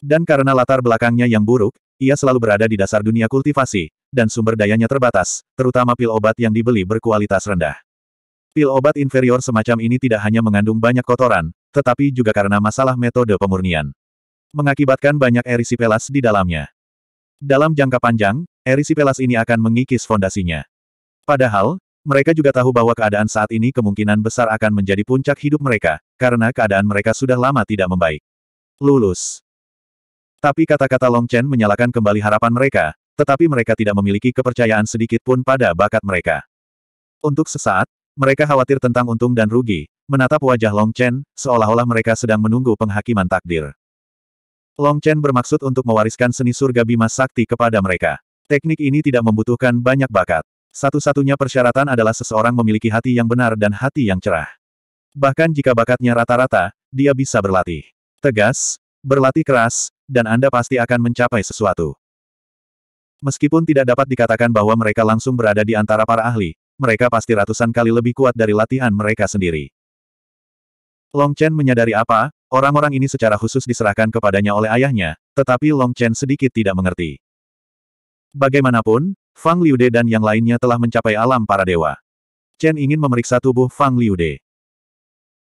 Dan karena latar belakangnya yang buruk, ia selalu berada di dasar dunia kultivasi, dan sumber dayanya terbatas, terutama pil obat yang dibeli berkualitas rendah. Pil obat inferior semacam ini tidak hanya mengandung banyak kotoran, tetapi juga karena masalah metode pemurnian. Mengakibatkan banyak erisipelas di dalamnya. Dalam jangka panjang, erisipelas ini akan mengikis fondasinya. Padahal, mereka juga tahu bahwa keadaan saat ini kemungkinan besar akan menjadi puncak hidup mereka, karena keadaan mereka sudah lama tidak membaik. Lulus. Tapi kata-kata Long Chen menyalakan kembali harapan mereka, tetapi mereka tidak memiliki kepercayaan sedikit pun pada bakat mereka. Untuk sesaat, mereka khawatir tentang untung dan rugi, menatap wajah Long Chen, seolah-olah mereka sedang menunggu penghakiman takdir. Long Chen bermaksud untuk mewariskan seni surga Bima Sakti kepada mereka. Teknik ini tidak membutuhkan banyak bakat. Satu-satunya persyaratan adalah seseorang memiliki hati yang benar dan hati yang cerah. Bahkan jika bakatnya rata-rata, dia bisa berlatih. Tegas, berlatih keras, dan Anda pasti akan mencapai sesuatu. Meskipun tidak dapat dikatakan bahwa mereka langsung berada di antara para ahli, mereka pasti ratusan kali lebih kuat dari latihan mereka sendiri. Long Chen menyadari apa, orang-orang ini secara khusus diserahkan kepadanya oleh ayahnya, tetapi Long Chen sedikit tidak mengerti. Bagaimanapun, Fang Liude dan yang lainnya telah mencapai alam para dewa. Chen ingin memeriksa tubuh Fang Liude.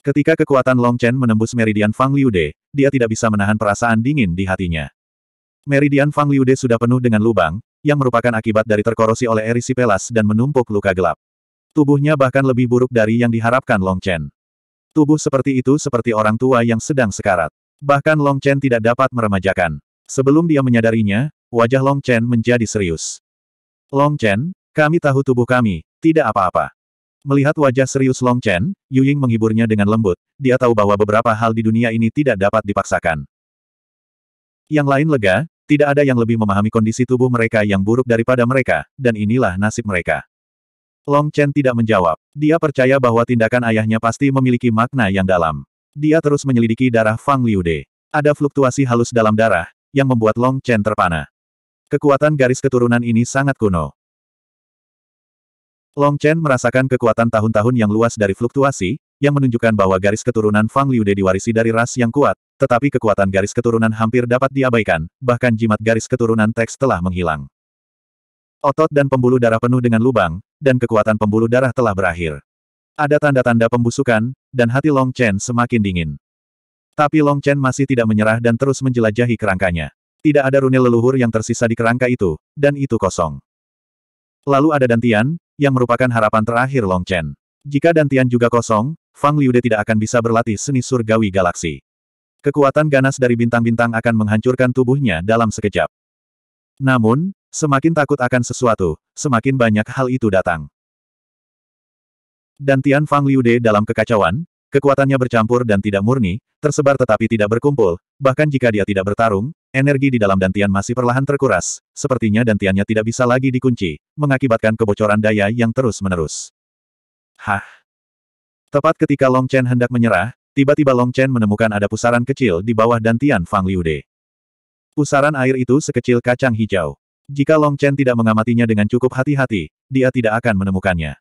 Ketika kekuatan Long Chen menembus meridian Fang Liude, dia tidak bisa menahan perasaan dingin di hatinya. Meridian Fang Liude sudah penuh dengan lubang, yang merupakan akibat dari terkorosi oleh erisipelas dan menumpuk luka gelap. Tubuhnya bahkan lebih buruk dari yang diharapkan Long Chen. Tubuh seperti itu seperti orang tua yang sedang sekarat. Bahkan Long Chen tidak dapat meremajakan. Sebelum dia menyadarinya, wajah Long Chen menjadi serius. Long Chen, kami tahu tubuh kami, tidak apa-apa. Melihat wajah serius Long Chen, Yu Ying menghiburnya dengan lembut, dia tahu bahwa beberapa hal di dunia ini tidak dapat dipaksakan. Yang lain lega, tidak ada yang lebih memahami kondisi tubuh mereka yang buruk daripada mereka, dan inilah nasib mereka. Long Chen tidak menjawab. Dia percaya bahwa tindakan ayahnya pasti memiliki makna yang dalam. Dia terus menyelidiki darah Fang Liude. Ada fluktuasi halus dalam darah, yang membuat Long Chen terpana. Kekuatan garis keturunan ini sangat kuno. Long Chen merasakan kekuatan tahun-tahun yang luas dari fluktuasi, yang menunjukkan bahwa garis keturunan Fang Liude diwarisi dari ras yang kuat, tetapi kekuatan garis keturunan hampir dapat diabaikan, bahkan jimat garis keturunan teks telah menghilang. Otot dan pembuluh darah penuh dengan lubang, dan kekuatan pembuluh darah telah berakhir. Ada tanda-tanda pembusukan, dan hati Long Chen semakin dingin. Tapi Long Chen masih tidak menyerah dan terus menjelajahi kerangkanya. Tidak ada runil leluhur yang tersisa di kerangka itu, dan itu kosong. Lalu ada Dantian, yang merupakan harapan terakhir Long Chen. Jika Dantian juga kosong, Fang Liude tidak akan bisa berlatih seni surgawi galaksi. Kekuatan ganas dari bintang-bintang akan menghancurkan tubuhnya dalam sekejap. Namun, Semakin takut akan sesuatu, semakin banyak hal itu datang. Dan Tian Fang Liude dalam kekacauan, kekuatannya bercampur dan tidak murni, tersebar tetapi tidak berkumpul, bahkan jika dia tidak bertarung, energi di dalam Dantian masih perlahan terkuras, sepertinya Dantiannya tidak bisa lagi dikunci, mengakibatkan kebocoran daya yang terus-menerus. Hah? Tepat ketika Long Chen hendak menyerah, Tiba-tiba Long Chen menemukan ada pusaran kecil di bawah dantian Fang Liude. Pusaran air itu sekecil kacang hijau. Jika Long Chen tidak mengamatinya dengan cukup hati-hati, dia tidak akan menemukannya.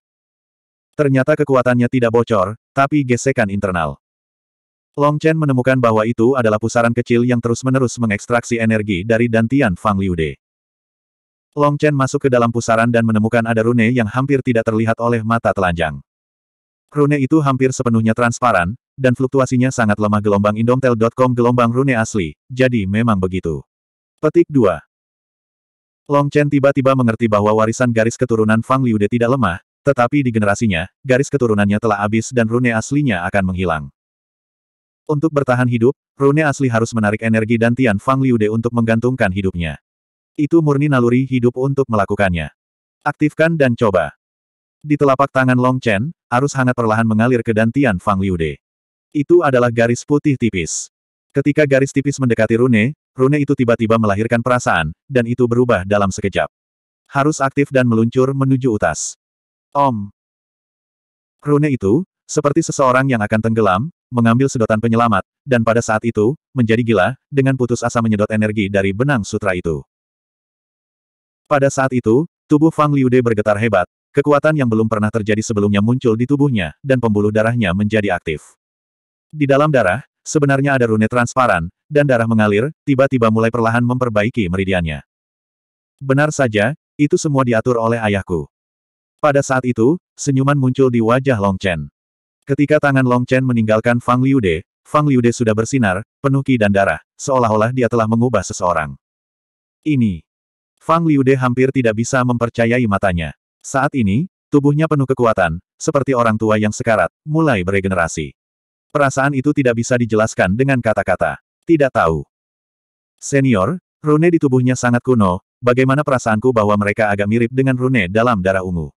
Ternyata kekuatannya tidak bocor, tapi gesekan internal. Long Chen menemukan bahwa itu adalah pusaran kecil yang terus-menerus mengekstraksi energi dari Dantian Fang Liude. Long Chen masuk ke dalam pusaran dan menemukan ada rune yang hampir tidak terlihat oleh mata telanjang. Rune itu hampir sepenuhnya transparan, dan fluktuasinya sangat lemah gelombang indomtel.com gelombang rune asli, jadi memang begitu. Petik 2. Long Chen tiba-tiba mengerti bahwa warisan garis keturunan Fang Liude tidak lemah, tetapi di generasinya, garis keturunannya telah habis dan rune aslinya akan menghilang. Untuk bertahan hidup, rune asli harus menarik energi dan Tian Fang Liude untuk menggantungkan hidupnya. Itu murni naluri hidup untuk melakukannya. Aktifkan dan coba. Di telapak tangan Long Chen, arus hangat perlahan mengalir ke dantian Fang Liude. Itu adalah garis putih tipis. Ketika garis tipis mendekati rune, rune itu tiba-tiba melahirkan perasaan, dan itu berubah dalam sekejap. Harus aktif dan meluncur menuju utas. Om. Rune itu, seperti seseorang yang akan tenggelam, mengambil sedotan penyelamat, dan pada saat itu, menjadi gila, dengan putus asa menyedot energi dari benang sutra itu. Pada saat itu, tubuh Fang Liude bergetar hebat, kekuatan yang belum pernah terjadi sebelumnya muncul di tubuhnya, dan pembuluh darahnya menjadi aktif. Di dalam darah, Sebenarnya ada rune transparan, dan darah mengalir, tiba-tiba mulai perlahan memperbaiki meridiannya. Benar saja, itu semua diatur oleh ayahku. Pada saat itu, senyuman muncul di wajah Long Chen. Ketika tangan Long Chen meninggalkan Fang Liude, Fang Liude sudah bersinar, penuh ki dan darah, seolah-olah dia telah mengubah seseorang. Ini. Fang Liude hampir tidak bisa mempercayai matanya. Saat ini, tubuhnya penuh kekuatan, seperti orang tua yang sekarat, mulai beregenerasi. Perasaan itu tidak bisa dijelaskan dengan kata-kata. Tidak tahu. Senior, rune di tubuhnya sangat kuno, bagaimana perasaanku bahwa mereka agak mirip dengan rune dalam darah ungu.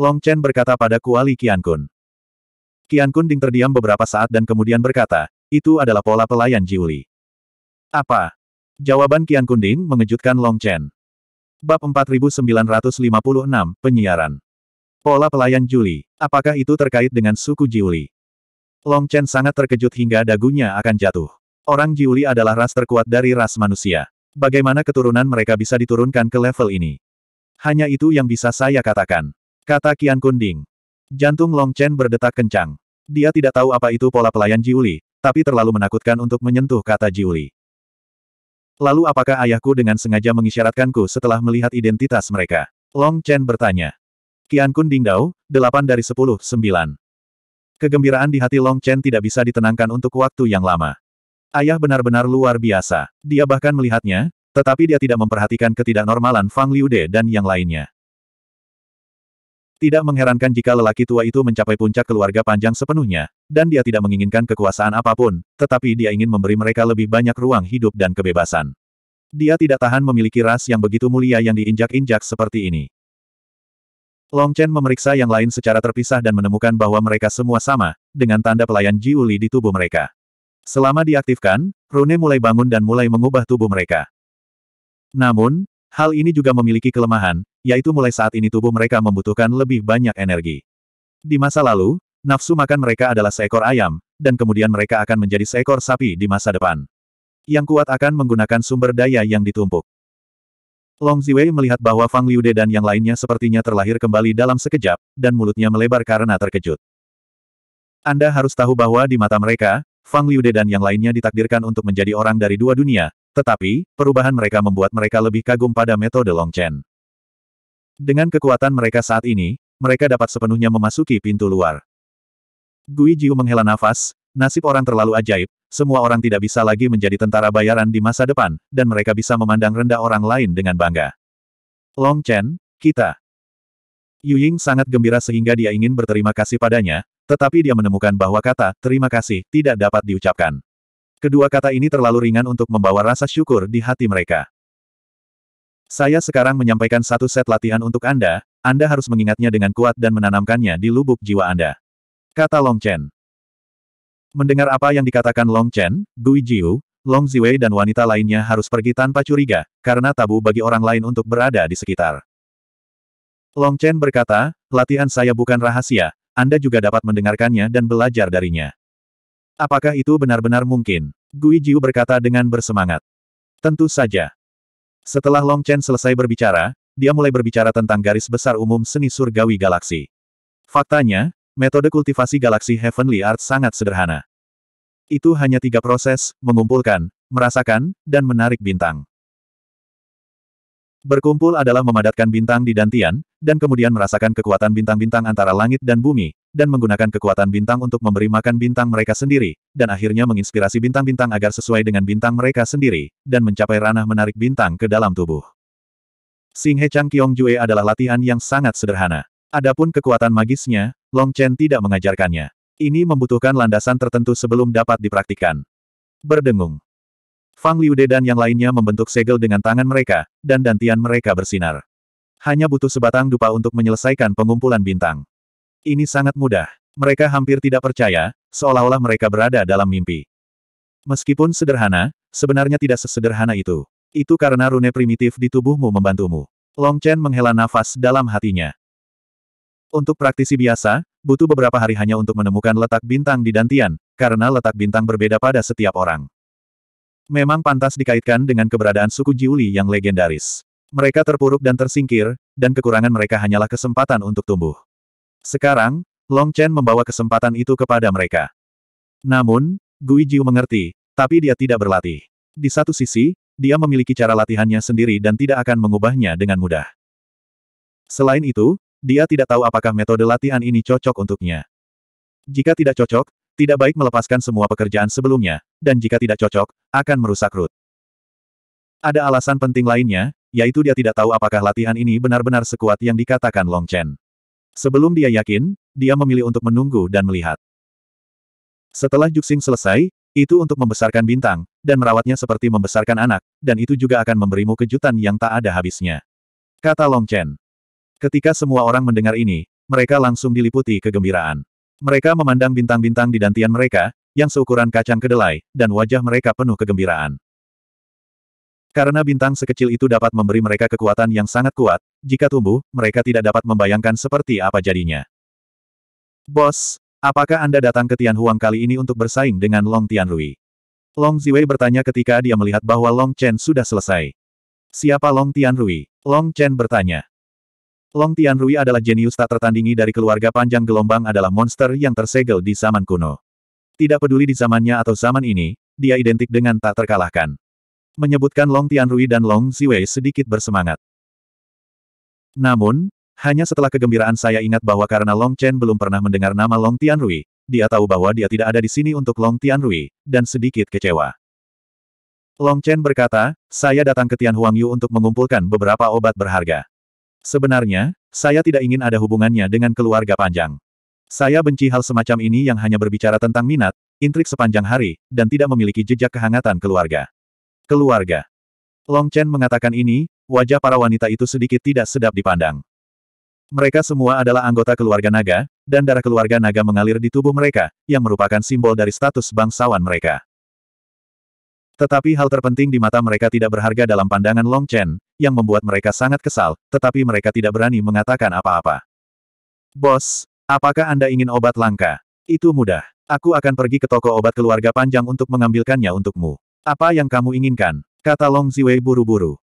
Long Chen berkata pada Kuali Kun. Qian ding terdiam beberapa saat dan kemudian berkata, itu adalah pola pelayan Jiuli. Apa? Jawaban Qian ding mengejutkan Long Chen. Bab 4956, Penyiaran. Pola pelayan Juli, apakah itu terkait dengan suku Jiuli? Long Chen sangat terkejut hingga dagunya akan jatuh. Orang Jiuli adalah ras terkuat dari ras manusia. Bagaimana keturunan mereka bisa diturunkan ke level ini? Hanya itu yang bisa saya katakan. Kata Kian Kunding. Jantung Long Chen berdetak kencang. Dia tidak tahu apa itu pola pelayan Jiuli, tapi terlalu menakutkan untuk menyentuh kata Jiuli. Lalu apakah ayahku dengan sengaja mengisyaratkanku setelah melihat identitas mereka? Long Chen bertanya. Kian Kun Dao, 8 dari 10, 9. Kegembiraan di hati Long Chen tidak bisa ditenangkan untuk waktu yang lama. Ayah benar-benar luar biasa. Dia bahkan melihatnya, tetapi dia tidak memperhatikan ketidaknormalan Fang Liude dan yang lainnya. Tidak mengherankan jika lelaki tua itu mencapai puncak keluarga panjang sepenuhnya, dan dia tidak menginginkan kekuasaan apapun, tetapi dia ingin memberi mereka lebih banyak ruang hidup dan kebebasan. Dia tidak tahan memiliki ras yang begitu mulia yang diinjak-injak seperti ini. Long Chen memeriksa yang lain secara terpisah dan menemukan bahwa mereka semua sama, dengan tanda pelayan Jiuli di tubuh mereka. Selama diaktifkan, Rune mulai bangun dan mulai mengubah tubuh mereka. Namun, hal ini juga memiliki kelemahan, yaitu mulai saat ini tubuh mereka membutuhkan lebih banyak energi. Di masa lalu, nafsu makan mereka adalah seekor ayam, dan kemudian mereka akan menjadi seekor sapi di masa depan. Yang kuat akan menggunakan sumber daya yang ditumpuk. Long Ziwei melihat bahwa Fang Liude dan yang lainnya sepertinya terlahir kembali dalam sekejap, dan mulutnya melebar karena terkejut. Anda harus tahu bahwa di mata mereka, Fang Liude dan yang lainnya ditakdirkan untuk menjadi orang dari dua dunia, tetapi, perubahan mereka membuat mereka lebih kagum pada metode Long Chen. Dengan kekuatan mereka saat ini, mereka dapat sepenuhnya memasuki pintu luar. Gui Jiu menghela nafas, Nasib orang terlalu ajaib, semua orang tidak bisa lagi menjadi tentara bayaran di masa depan, dan mereka bisa memandang rendah orang lain dengan bangga. Long Chen, kita. Yu Ying sangat gembira sehingga dia ingin berterima kasih padanya, tetapi dia menemukan bahwa kata, terima kasih, tidak dapat diucapkan. Kedua kata ini terlalu ringan untuk membawa rasa syukur di hati mereka. Saya sekarang menyampaikan satu set latihan untuk Anda, Anda harus mengingatnya dengan kuat dan menanamkannya di lubuk jiwa Anda. Kata Long Chen. Mendengar apa yang dikatakan Long Chen, Gui Jiu, Long Ziwei dan wanita lainnya harus pergi tanpa curiga, karena tabu bagi orang lain untuk berada di sekitar. Long Chen berkata, latihan saya bukan rahasia, Anda juga dapat mendengarkannya dan belajar darinya. Apakah itu benar-benar mungkin? Gui Jiu berkata dengan bersemangat. Tentu saja. Setelah Long Chen selesai berbicara, dia mulai berbicara tentang garis besar umum seni surgawi galaksi. Faktanya, metode kultivasi galaksi Heavenly Art sangat sederhana. Itu hanya tiga proses, mengumpulkan, merasakan, dan menarik bintang. Berkumpul adalah memadatkan bintang di dantian, dan kemudian merasakan kekuatan bintang-bintang antara langit dan bumi, dan menggunakan kekuatan bintang untuk memberi makan bintang mereka sendiri, dan akhirnya menginspirasi bintang-bintang agar sesuai dengan bintang mereka sendiri, dan mencapai ranah menarik bintang ke dalam tubuh. Singhe Chang Kyong Jue adalah latihan yang sangat sederhana. Adapun kekuatan magisnya, Long Chen tidak mengajarkannya. Ini membutuhkan landasan tertentu sebelum dapat dipraktikkan. Berdengung. Fang Liude dan yang lainnya membentuk segel dengan tangan mereka, dan dantian mereka bersinar. Hanya butuh sebatang dupa untuk menyelesaikan pengumpulan bintang. Ini sangat mudah. Mereka hampir tidak percaya, seolah-olah mereka berada dalam mimpi. Meskipun sederhana, sebenarnya tidak sesederhana itu. Itu karena rune primitif di tubuhmu membantumu. Long Chen menghela nafas dalam hatinya. Untuk praktisi biasa, butuh beberapa hari hanya untuk menemukan letak bintang di dantian, karena letak bintang berbeda pada setiap orang. Memang pantas dikaitkan dengan keberadaan suku Jiuli yang legendaris. Mereka terpuruk dan tersingkir, dan kekurangan mereka hanyalah kesempatan untuk tumbuh. Sekarang, Long Chen membawa kesempatan itu kepada mereka. Namun, Gui Jiu mengerti, tapi dia tidak berlatih. Di satu sisi, dia memiliki cara latihannya sendiri dan tidak akan mengubahnya dengan mudah. Selain itu, dia tidak tahu apakah metode latihan ini cocok untuknya. Jika tidak cocok, tidak baik melepaskan semua pekerjaan sebelumnya, dan jika tidak cocok, akan merusak root. Ada alasan penting lainnya, yaitu dia tidak tahu apakah latihan ini benar-benar sekuat yang dikatakan Long Chen. Sebelum dia yakin, dia memilih untuk menunggu dan melihat. Setelah Juxing selesai, itu untuk membesarkan bintang, dan merawatnya seperti membesarkan anak, dan itu juga akan memberimu kejutan yang tak ada habisnya. Kata Long Chen. Ketika semua orang mendengar ini, mereka langsung diliputi kegembiraan. Mereka memandang bintang-bintang di dantian mereka, yang seukuran kacang kedelai, dan wajah mereka penuh kegembiraan. Karena bintang sekecil itu dapat memberi mereka kekuatan yang sangat kuat, jika tumbuh, mereka tidak dapat membayangkan seperti apa jadinya. Bos, apakah Anda datang ke Tianhuang kali ini untuk bersaing dengan Long Tianrui? Long Ziwei bertanya ketika dia melihat bahwa Long Chen sudah selesai. Siapa Long Tianrui? Long Chen bertanya. Long Tianrui adalah jenius tak tertandingi dari keluarga panjang gelombang adalah monster yang tersegel di zaman kuno. Tidak peduli di zamannya atau zaman ini, dia identik dengan tak terkalahkan. Menyebutkan Long Tianrui dan Long Ziwei sedikit bersemangat. Namun, hanya setelah kegembiraan saya ingat bahwa karena Long Chen belum pernah mendengar nama Long Tianrui, dia tahu bahwa dia tidak ada di sini untuk Long Tianrui, dan sedikit kecewa. Long Chen berkata, saya datang ke Tian Huangyu untuk mengumpulkan beberapa obat berharga. Sebenarnya, saya tidak ingin ada hubungannya dengan keluarga panjang. Saya benci hal semacam ini yang hanya berbicara tentang minat, intrik sepanjang hari, dan tidak memiliki jejak kehangatan keluarga. Keluarga. Long Chen mengatakan ini, wajah para wanita itu sedikit tidak sedap dipandang. Mereka semua adalah anggota keluarga naga, dan darah keluarga naga mengalir di tubuh mereka, yang merupakan simbol dari status bangsawan mereka. Tetapi hal terpenting di mata mereka tidak berharga dalam pandangan Long Chen, yang membuat mereka sangat kesal, tetapi mereka tidak berani mengatakan apa-apa. Bos, apakah Anda ingin obat langka? Itu mudah. Aku akan pergi ke toko obat keluarga panjang untuk mengambilkannya untukmu. Apa yang kamu inginkan? Kata Long Ziwei buru-buru.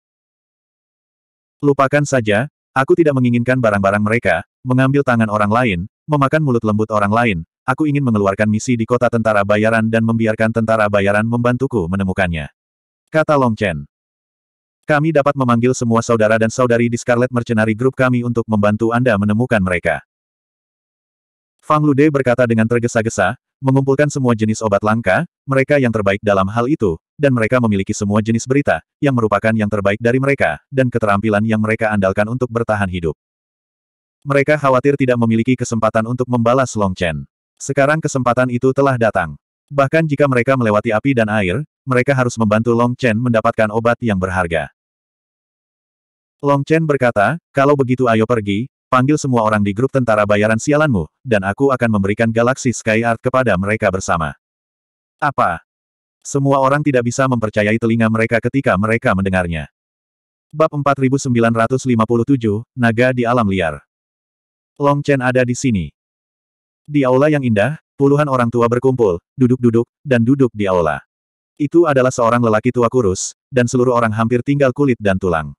Lupakan saja, aku tidak menginginkan barang-barang mereka, mengambil tangan orang lain, memakan mulut lembut orang lain, Aku ingin mengeluarkan misi di kota tentara bayaran dan membiarkan tentara bayaran membantuku menemukannya. Kata Long Chen. Kami dapat memanggil semua saudara dan saudari di Scarlet Mercenary Group kami untuk membantu Anda menemukan mereka. Fang Lude berkata dengan tergesa-gesa, mengumpulkan semua jenis obat langka, mereka yang terbaik dalam hal itu, dan mereka memiliki semua jenis berita, yang merupakan yang terbaik dari mereka, dan keterampilan yang mereka andalkan untuk bertahan hidup. Mereka khawatir tidak memiliki kesempatan untuk membalas Long Chen. Sekarang kesempatan itu telah datang. Bahkan jika mereka melewati api dan air, mereka harus membantu Long Chen mendapatkan obat yang berharga. Long Chen berkata, kalau begitu ayo pergi, panggil semua orang di grup tentara bayaran sialanmu, dan aku akan memberikan Galaxy Sky Art kepada mereka bersama. Apa? Semua orang tidak bisa mempercayai telinga mereka ketika mereka mendengarnya. Bab 4957, Naga di Alam Liar Long Chen ada di sini. Di aula yang indah, puluhan orang tua berkumpul, duduk-duduk, dan duduk di aula. Itu adalah seorang lelaki tua kurus, dan seluruh orang hampir tinggal kulit dan tulang.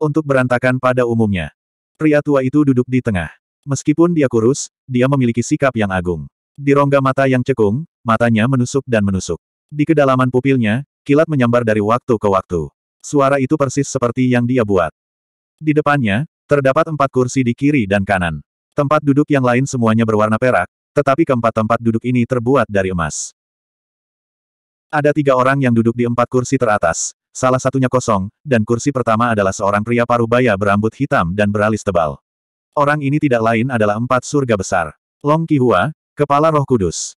Untuk berantakan pada umumnya. Pria tua itu duduk di tengah. Meskipun dia kurus, dia memiliki sikap yang agung. Di rongga mata yang cekung, matanya menusuk dan menusuk. Di kedalaman pupilnya, kilat menyambar dari waktu ke waktu. Suara itu persis seperti yang dia buat. Di depannya, terdapat empat kursi di kiri dan kanan. Tempat duduk yang lain semuanya berwarna perak, tetapi keempat tempat duduk ini terbuat dari emas. Ada tiga orang yang duduk di empat kursi teratas, salah satunya kosong, dan kursi pertama adalah seorang pria parubaya berambut hitam dan beralis tebal. Orang ini tidak lain adalah empat surga besar. Long Kihua, Kepala Roh Kudus.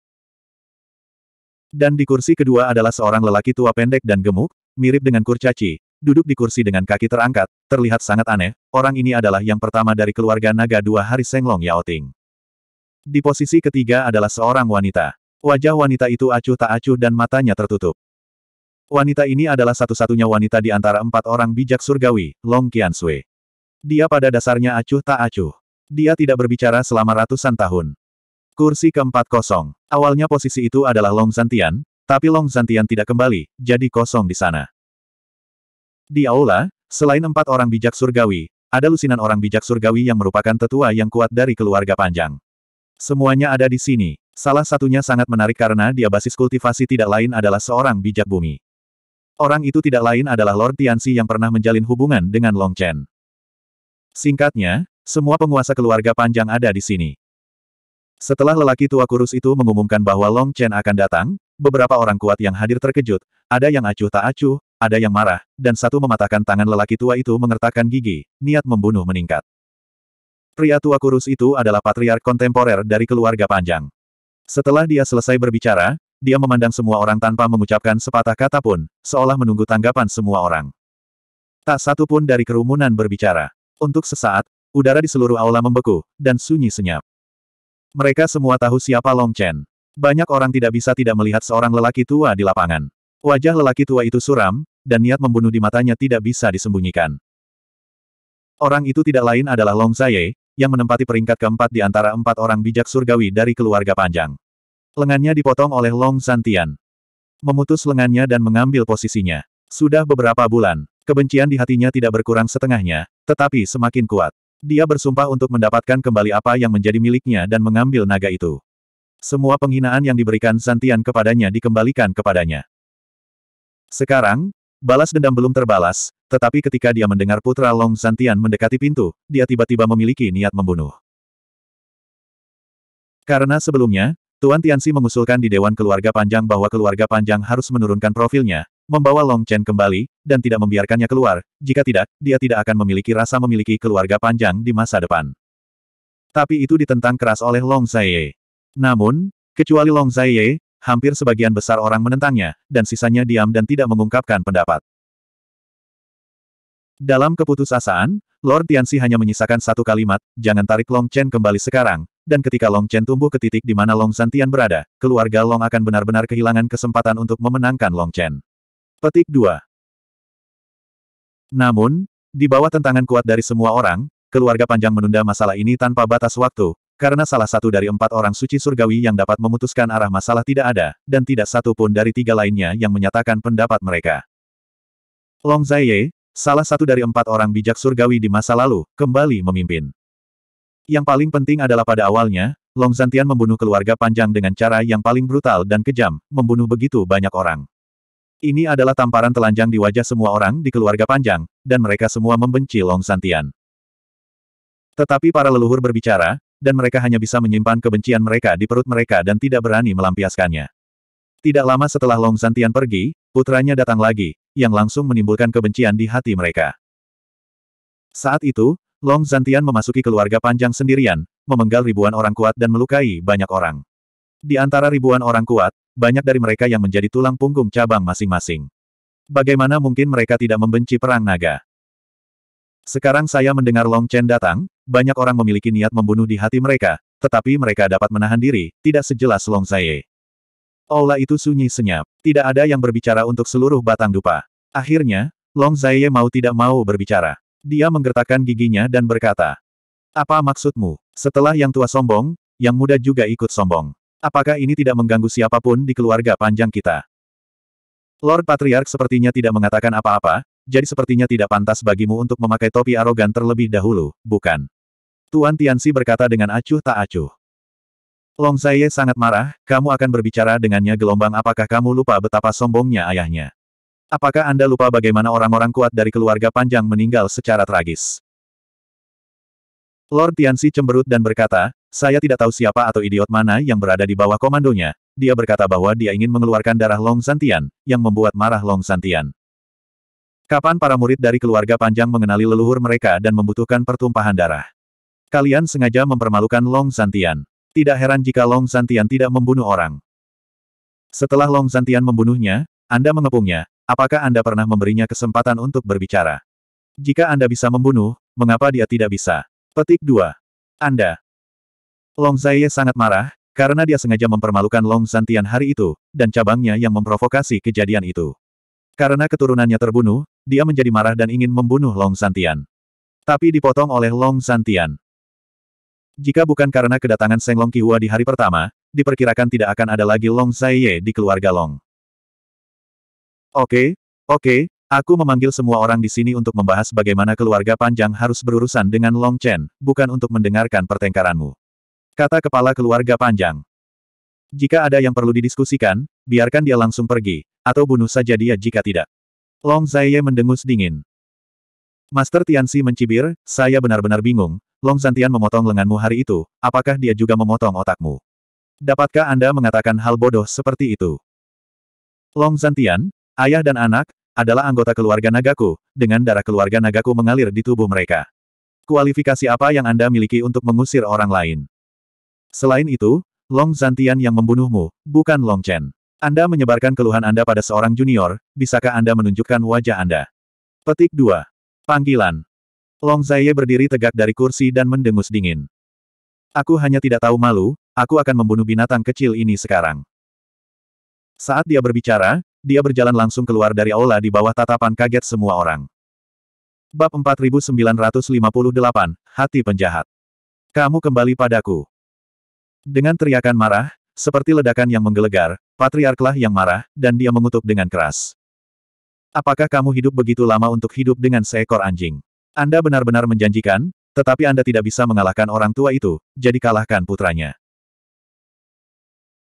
Dan di kursi kedua adalah seorang lelaki tua pendek dan gemuk, mirip dengan kurcaci, duduk di kursi dengan kaki terangkat, terlihat sangat aneh, orang ini adalah yang pertama dari keluarga naga dua hari Senglong Yao Ting. Di posisi ketiga adalah seorang wanita. Wajah wanita itu acuh tak acuh dan matanya tertutup. Wanita ini adalah satu-satunya wanita di antara empat orang bijak surgawi, Long Qian Sui. Dia pada dasarnya acuh tak acuh. Dia tidak berbicara selama ratusan tahun. Kursi keempat kosong. Awalnya posisi itu adalah Long Zantian, tapi Long Zantian tidak kembali, jadi kosong di sana. Di aula, Selain empat orang bijak surgawi, ada lusinan orang bijak surgawi yang merupakan tetua yang kuat dari keluarga panjang. Semuanya ada di sini. Salah satunya sangat menarik karena dia basis kultivasi tidak lain adalah seorang bijak bumi. Orang itu tidak lain adalah Lord Tianxi yang pernah menjalin hubungan dengan Long Chen. Singkatnya, semua penguasa keluarga panjang ada di sini. Setelah lelaki tua kurus itu mengumumkan bahwa Long Chen akan datang, beberapa orang kuat yang hadir terkejut, ada yang acuh tak acuh, ada yang marah, dan satu mematahkan tangan lelaki tua itu mengertakkan gigi, niat membunuh meningkat. Pria tua kurus itu adalah patriark kontemporer dari keluarga panjang. Setelah dia selesai berbicara, dia memandang semua orang tanpa mengucapkan sepatah kata pun, seolah menunggu tanggapan semua orang. Tak satu pun dari kerumunan berbicara. Untuk sesaat, udara di seluruh aula membeku, dan sunyi senyap. Mereka semua tahu siapa Long Chen. Banyak orang tidak bisa tidak melihat seorang lelaki tua di lapangan. Wajah lelaki tua itu suram, dan niat membunuh di matanya tidak bisa disembunyikan. Orang itu tidak lain adalah Long Zaye, yang menempati peringkat keempat di antara empat orang bijak surgawi dari keluarga panjang. Lengannya dipotong oleh Long Santian. Memutus lengannya dan mengambil posisinya. Sudah beberapa bulan, kebencian di hatinya tidak berkurang setengahnya, tetapi semakin kuat. Dia bersumpah untuk mendapatkan kembali apa yang menjadi miliknya dan mengambil naga itu. Semua penghinaan yang diberikan Santian kepadanya dikembalikan kepadanya. Sekarang, balas dendam belum terbalas, tetapi ketika dia mendengar putra Long Zantian mendekati pintu, dia tiba-tiba memiliki niat membunuh. Karena sebelumnya, Tuan Tianxi mengusulkan di Dewan Keluarga Panjang bahwa keluarga Panjang harus menurunkan profilnya, membawa Long Chen kembali, dan tidak membiarkannya keluar, jika tidak, dia tidak akan memiliki rasa memiliki keluarga Panjang di masa depan. Tapi itu ditentang keras oleh Long Zaiye. Namun, kecuali Long Zaiye, hampir sebagian besar orang menentangnya, dan sisanya diam dan tidak mengungkapkan pendapat. Dalam keputusasaan, Lord Tianxi hanya menyisakan satu kalimat, jangan tarik Long Chen kembali sekarang, dan ketika Long Chen tumbuh ke titik di mana Long Santian berada, keluarga Long akan benar-benar kehilangan kesempatan untuk memenangkan Long Chen. Petik 2 Namun, di bawah tentangan kuat dari semua orang, keluarga panjang menunda masalah ini tanpa batas waktu, karena salah satu dari empat orang suci surgawi yang dapat memutuskan arah masalah tidak ada, dan tidak satu pun dari tiga lainnya yang menyatakan pendapat mereka. Long Zaiye, salah satu dari empat orang bijak surgawi di masa lalu, kembali memimpin. Yang paling penting adalah pada awalnya, Long Zantian membunuh keluarga panjang dengan cara yang paling brutal dan kejam, membunuh begitu banyak orang. Ini adalah tamparan telanjang di wajah semua orang di keluarga panjang, dan mereka semua membenci Long Zantian. Tetapi para leluhur berbicara, dan mereka hanya bisa menyimpan kebencian mereka di perut mereka dan tidak berani melampiaskannya. Tidak lama setelah Long Zantian pergi, putranya datang lagi, yang langsung menimbulkan kebencian di hati mereka. Saat itu, Long Zantian memasuki keluarga panjang sendirian, memenggal ribuan orang kuat dan melukai banyak orang. Di antara ribuan orang kuat, banyak dari mereka yang menjadi tulang punggung cabang masing-masing. Bagaimana mungkin mereka tidak membenci perang naga? Sekarang saya mendengar Long Chen datang, banyak orang memiliki niat membunuh di hati mereka, tetapi mereka dapat menahan diri, tidak sejelas Long Zaye. Aula itu sunyi senyap. Tidak ada yang berbicara untuk seluruh batang dupa. Akhirnya, Long Zaye mau tidak mau berbicara. Dia menggertakkan giginya dan berkata, Apa maksudmu? Setelah yang tua sombong, yang muda juga ikut sombong. Apakah ini tidak mengganggu siapapun di keluarga panjang kita? Lord Patriark sepertinya tidak mengatakan apa-apa, jadi sepertinya tidak pantas bagimu untuk memakai topi arogan terlebih dahulu, bukan? Tuan Tianxi berkata dengan acuh tak acuh. Long Zaiye sangat marah, kamu akan berbicara dengannya gelombang apakah kamu lupa betapa sombongnya ayahnya. Apakah Anda lupa bagaimana orang-orang kuat dari keluarga panjang meninggal secara tragis? Lord Tianxi cemberut dan berkata, saya tidak tahu siapa atau idiot mana yang berada di bawah komandonya. Dia berkata bahwa dia ingin mengeluarkan darah Long Santian, yang membuat marah Long Santian. Kapan para murid dari keluarga panjang mengenali leluhur mereka dan membutuhkan pertumpahan darah? Kalian sengaja mempermalukan Long Santian. Tidak heran jika Long Santian tidak membunuh orang. Setelah Long Santian membunuhnya, Anda mengepungnya. Apakah Anda pernah memberinya kesempatan untuk berbicara? Jika Anda bisa membunuh, mengapa dia tidak bisa? Petik 2. Anda. Long Zaiye sangat marah, karena dia sengaja mempermalukan Long Santian hari itu, dan cabangnya yang memprovokasi kejadian itu. Karena keturunannya terbunuh, dia menjadi marah dan ingin membunuh Long Santian. Tapi dipotong oleh Long Santian. Jika bukan karena kedatangan Seng Long Kihua di hari pertama, diperkirakan tidak akan ada lagi Long Zaiye di keluarga Long. Oke, okay, oke, okay, aku memanggil semua orang di sini untuk membahas bagaimana keluarga panjang harus berurusan dengan Long Chen, bukan untuk mendengarkan pertengkaranmu. Kata kepala keluarga panjang. Jika ada yang perlu didiskusikan, biarkan dia langsung pergi, atau bunuh saja dia jika tidak. Long Zaiye mendengus dingin. Master Tianxi mencibir, saya benar-benar bingung, Long Zantian memotong lenganmu hari itu, apakah dia juga memotong otakmu? Dapatkah Anda mengatakan hal bodoh seperti itu? Long Zantian, ayah dan anak, adalah anggota keluarga Nagaku, dengan darah keluarga Nagaku mengalir di tubuh mereka. Kualifikasi apa yang Anda miliki untuk mengusir orang lain? Selain itu, Long Zantian yang membunuhmu, bukan Long Chen. Anda menyebarkan keluhan Anda pada seorang junior, bisakah Anda menunjukkan wajah Anda? Petik 2. Panggilan. Long Zaye berdiri tegak dari kursi dan mendengus dingin. Aku hanya tidak tahu malu, aku akan membunuh binatang kecil ini sekarang. Saat dia berbicara, dia berjalan langsung keluar dari aula di bawah tatapan kaget semua orang. Bab 4958, Hati Penjahat. Kamu kembali padaku. Dengan teriakan marah, seperti ledakan yang menggelegar, patriarklah yang marah, dan dia mengutuk dengan keras. Apakah kamu hidup begitu lama untuk hidup dengan seekor anjing? Anda benar-benar menjanjikan, tetapi Anda tidak bisa mengalahkan orang tua itu, jadi kalahkan putranya.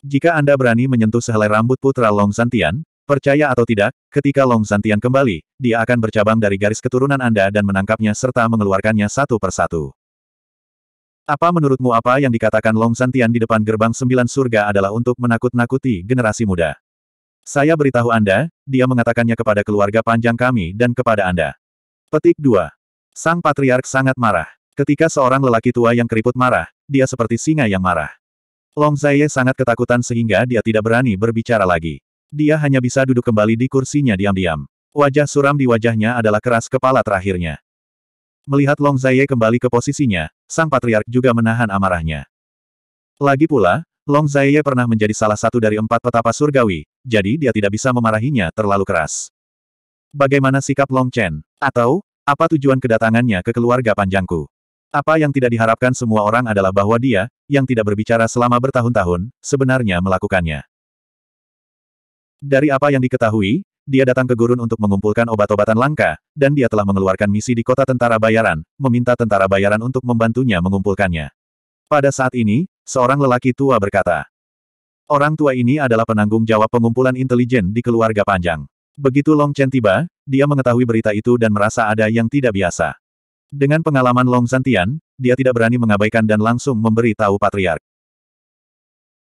Jika Anda berani menyentuh sehelai rambut putra Long Santian, percaya atau tidak, ketika Long Santian kembali, dia akan bercabang dari garis keturunan Anda dan menangkapnya serta mengeluarkannya satu persatu. Apa menurutmu apa yang dikatakan Long Santian di depan gerbang sembilan surga adalah untuk menakut-nakuti generasi muda? Saya beritahu Anda, dia mengatakannya kepada keluarga panjang kami dan kepada Anda. Petik 2. Sang Patriark sangat marah. Ketika seorang lelaki tua yang keriput marah, dia seperti singa yang marah. Long Zaye sangat ketakutan sehingga dia tidak berani berbicara lagi. Dia hanya bisa duduk kembali di kursinya diam-diam. Wajah suram di wajahnya adalah keras kepala terakhirnya. Melihat Long Zaye kembali ke posisinya, sang patriark juga menahan amarahnya. Lagi pula, Long Zaye pernah menjadi salah satu dari empat petapa surgawi, jadi dia tidak bisa memarahinya terlalu keras. Bagaimana sikap Long Chen? Atau, apa tujuan kedatangannya ke keluarga panjangku? Apa yang tidak diharapkan semua orang adalah bahwa dia, yang tidak berbicara selama bertahun-tahun, sebenarnya melakukannya. Dari apa yang diketahui, dia datang ke gurun untuk mengumpulkan obat-obatan langka, dan dia telah mengeluarkan misi di kota tentara bayaran, meminta tentara bayaran untuk membantunya mengumpulkannya. Pada saat ini, seorang lelaki tua berkata, Orang tua ini adalah penanggung jawab pengumpulan intelijen di keluarga panjang. Begitu Long Chen tiba, dia mengetahui berita itu dan merasa ada yang tidak biasa. Dengan pengalaman Long Zantian, dia tidak berani mengabaikan dan langsung memberi tahu patriark.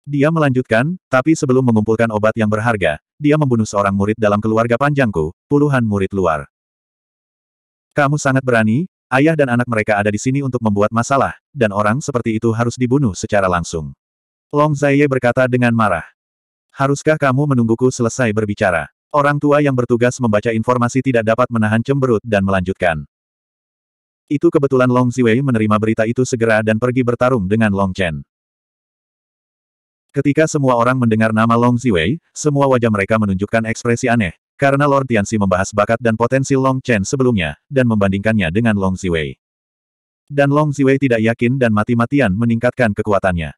Dia melanjutkan, tapi sebelum mengumpulkan obat yang berharga, dia membunuh seorang murid dalam keluarga panjangku, puluhan murid luar. Kamu sangat berani, ayah dan anak mereka ada di sini untuk membuat masalah, dan orang seperti itu harus dibunuh secara langsung. Long Zaiye berkata dengan marah. Haruskah kamu menungguku selesai berbicara? Orang tua yang bertugas membaca informasi tidak dapat menahan cemberut dan melanjutkan. Itu kebetulan Long Ziwei menerima berita itu segera dan pergi bertarung dengan Long Chen. Ketika semua orang mendengar nama Long Ziwei, semua wajah mereka menunjukkan ekspresi aneh, karena Lord Tianxi membahas bakat dan potensi Long Chen sebelumnya, dan membandingkannya dengan Long Ziwei. Dan Long Ziwei tidak yakin dan mati-matian meningkatkan kekuatannya.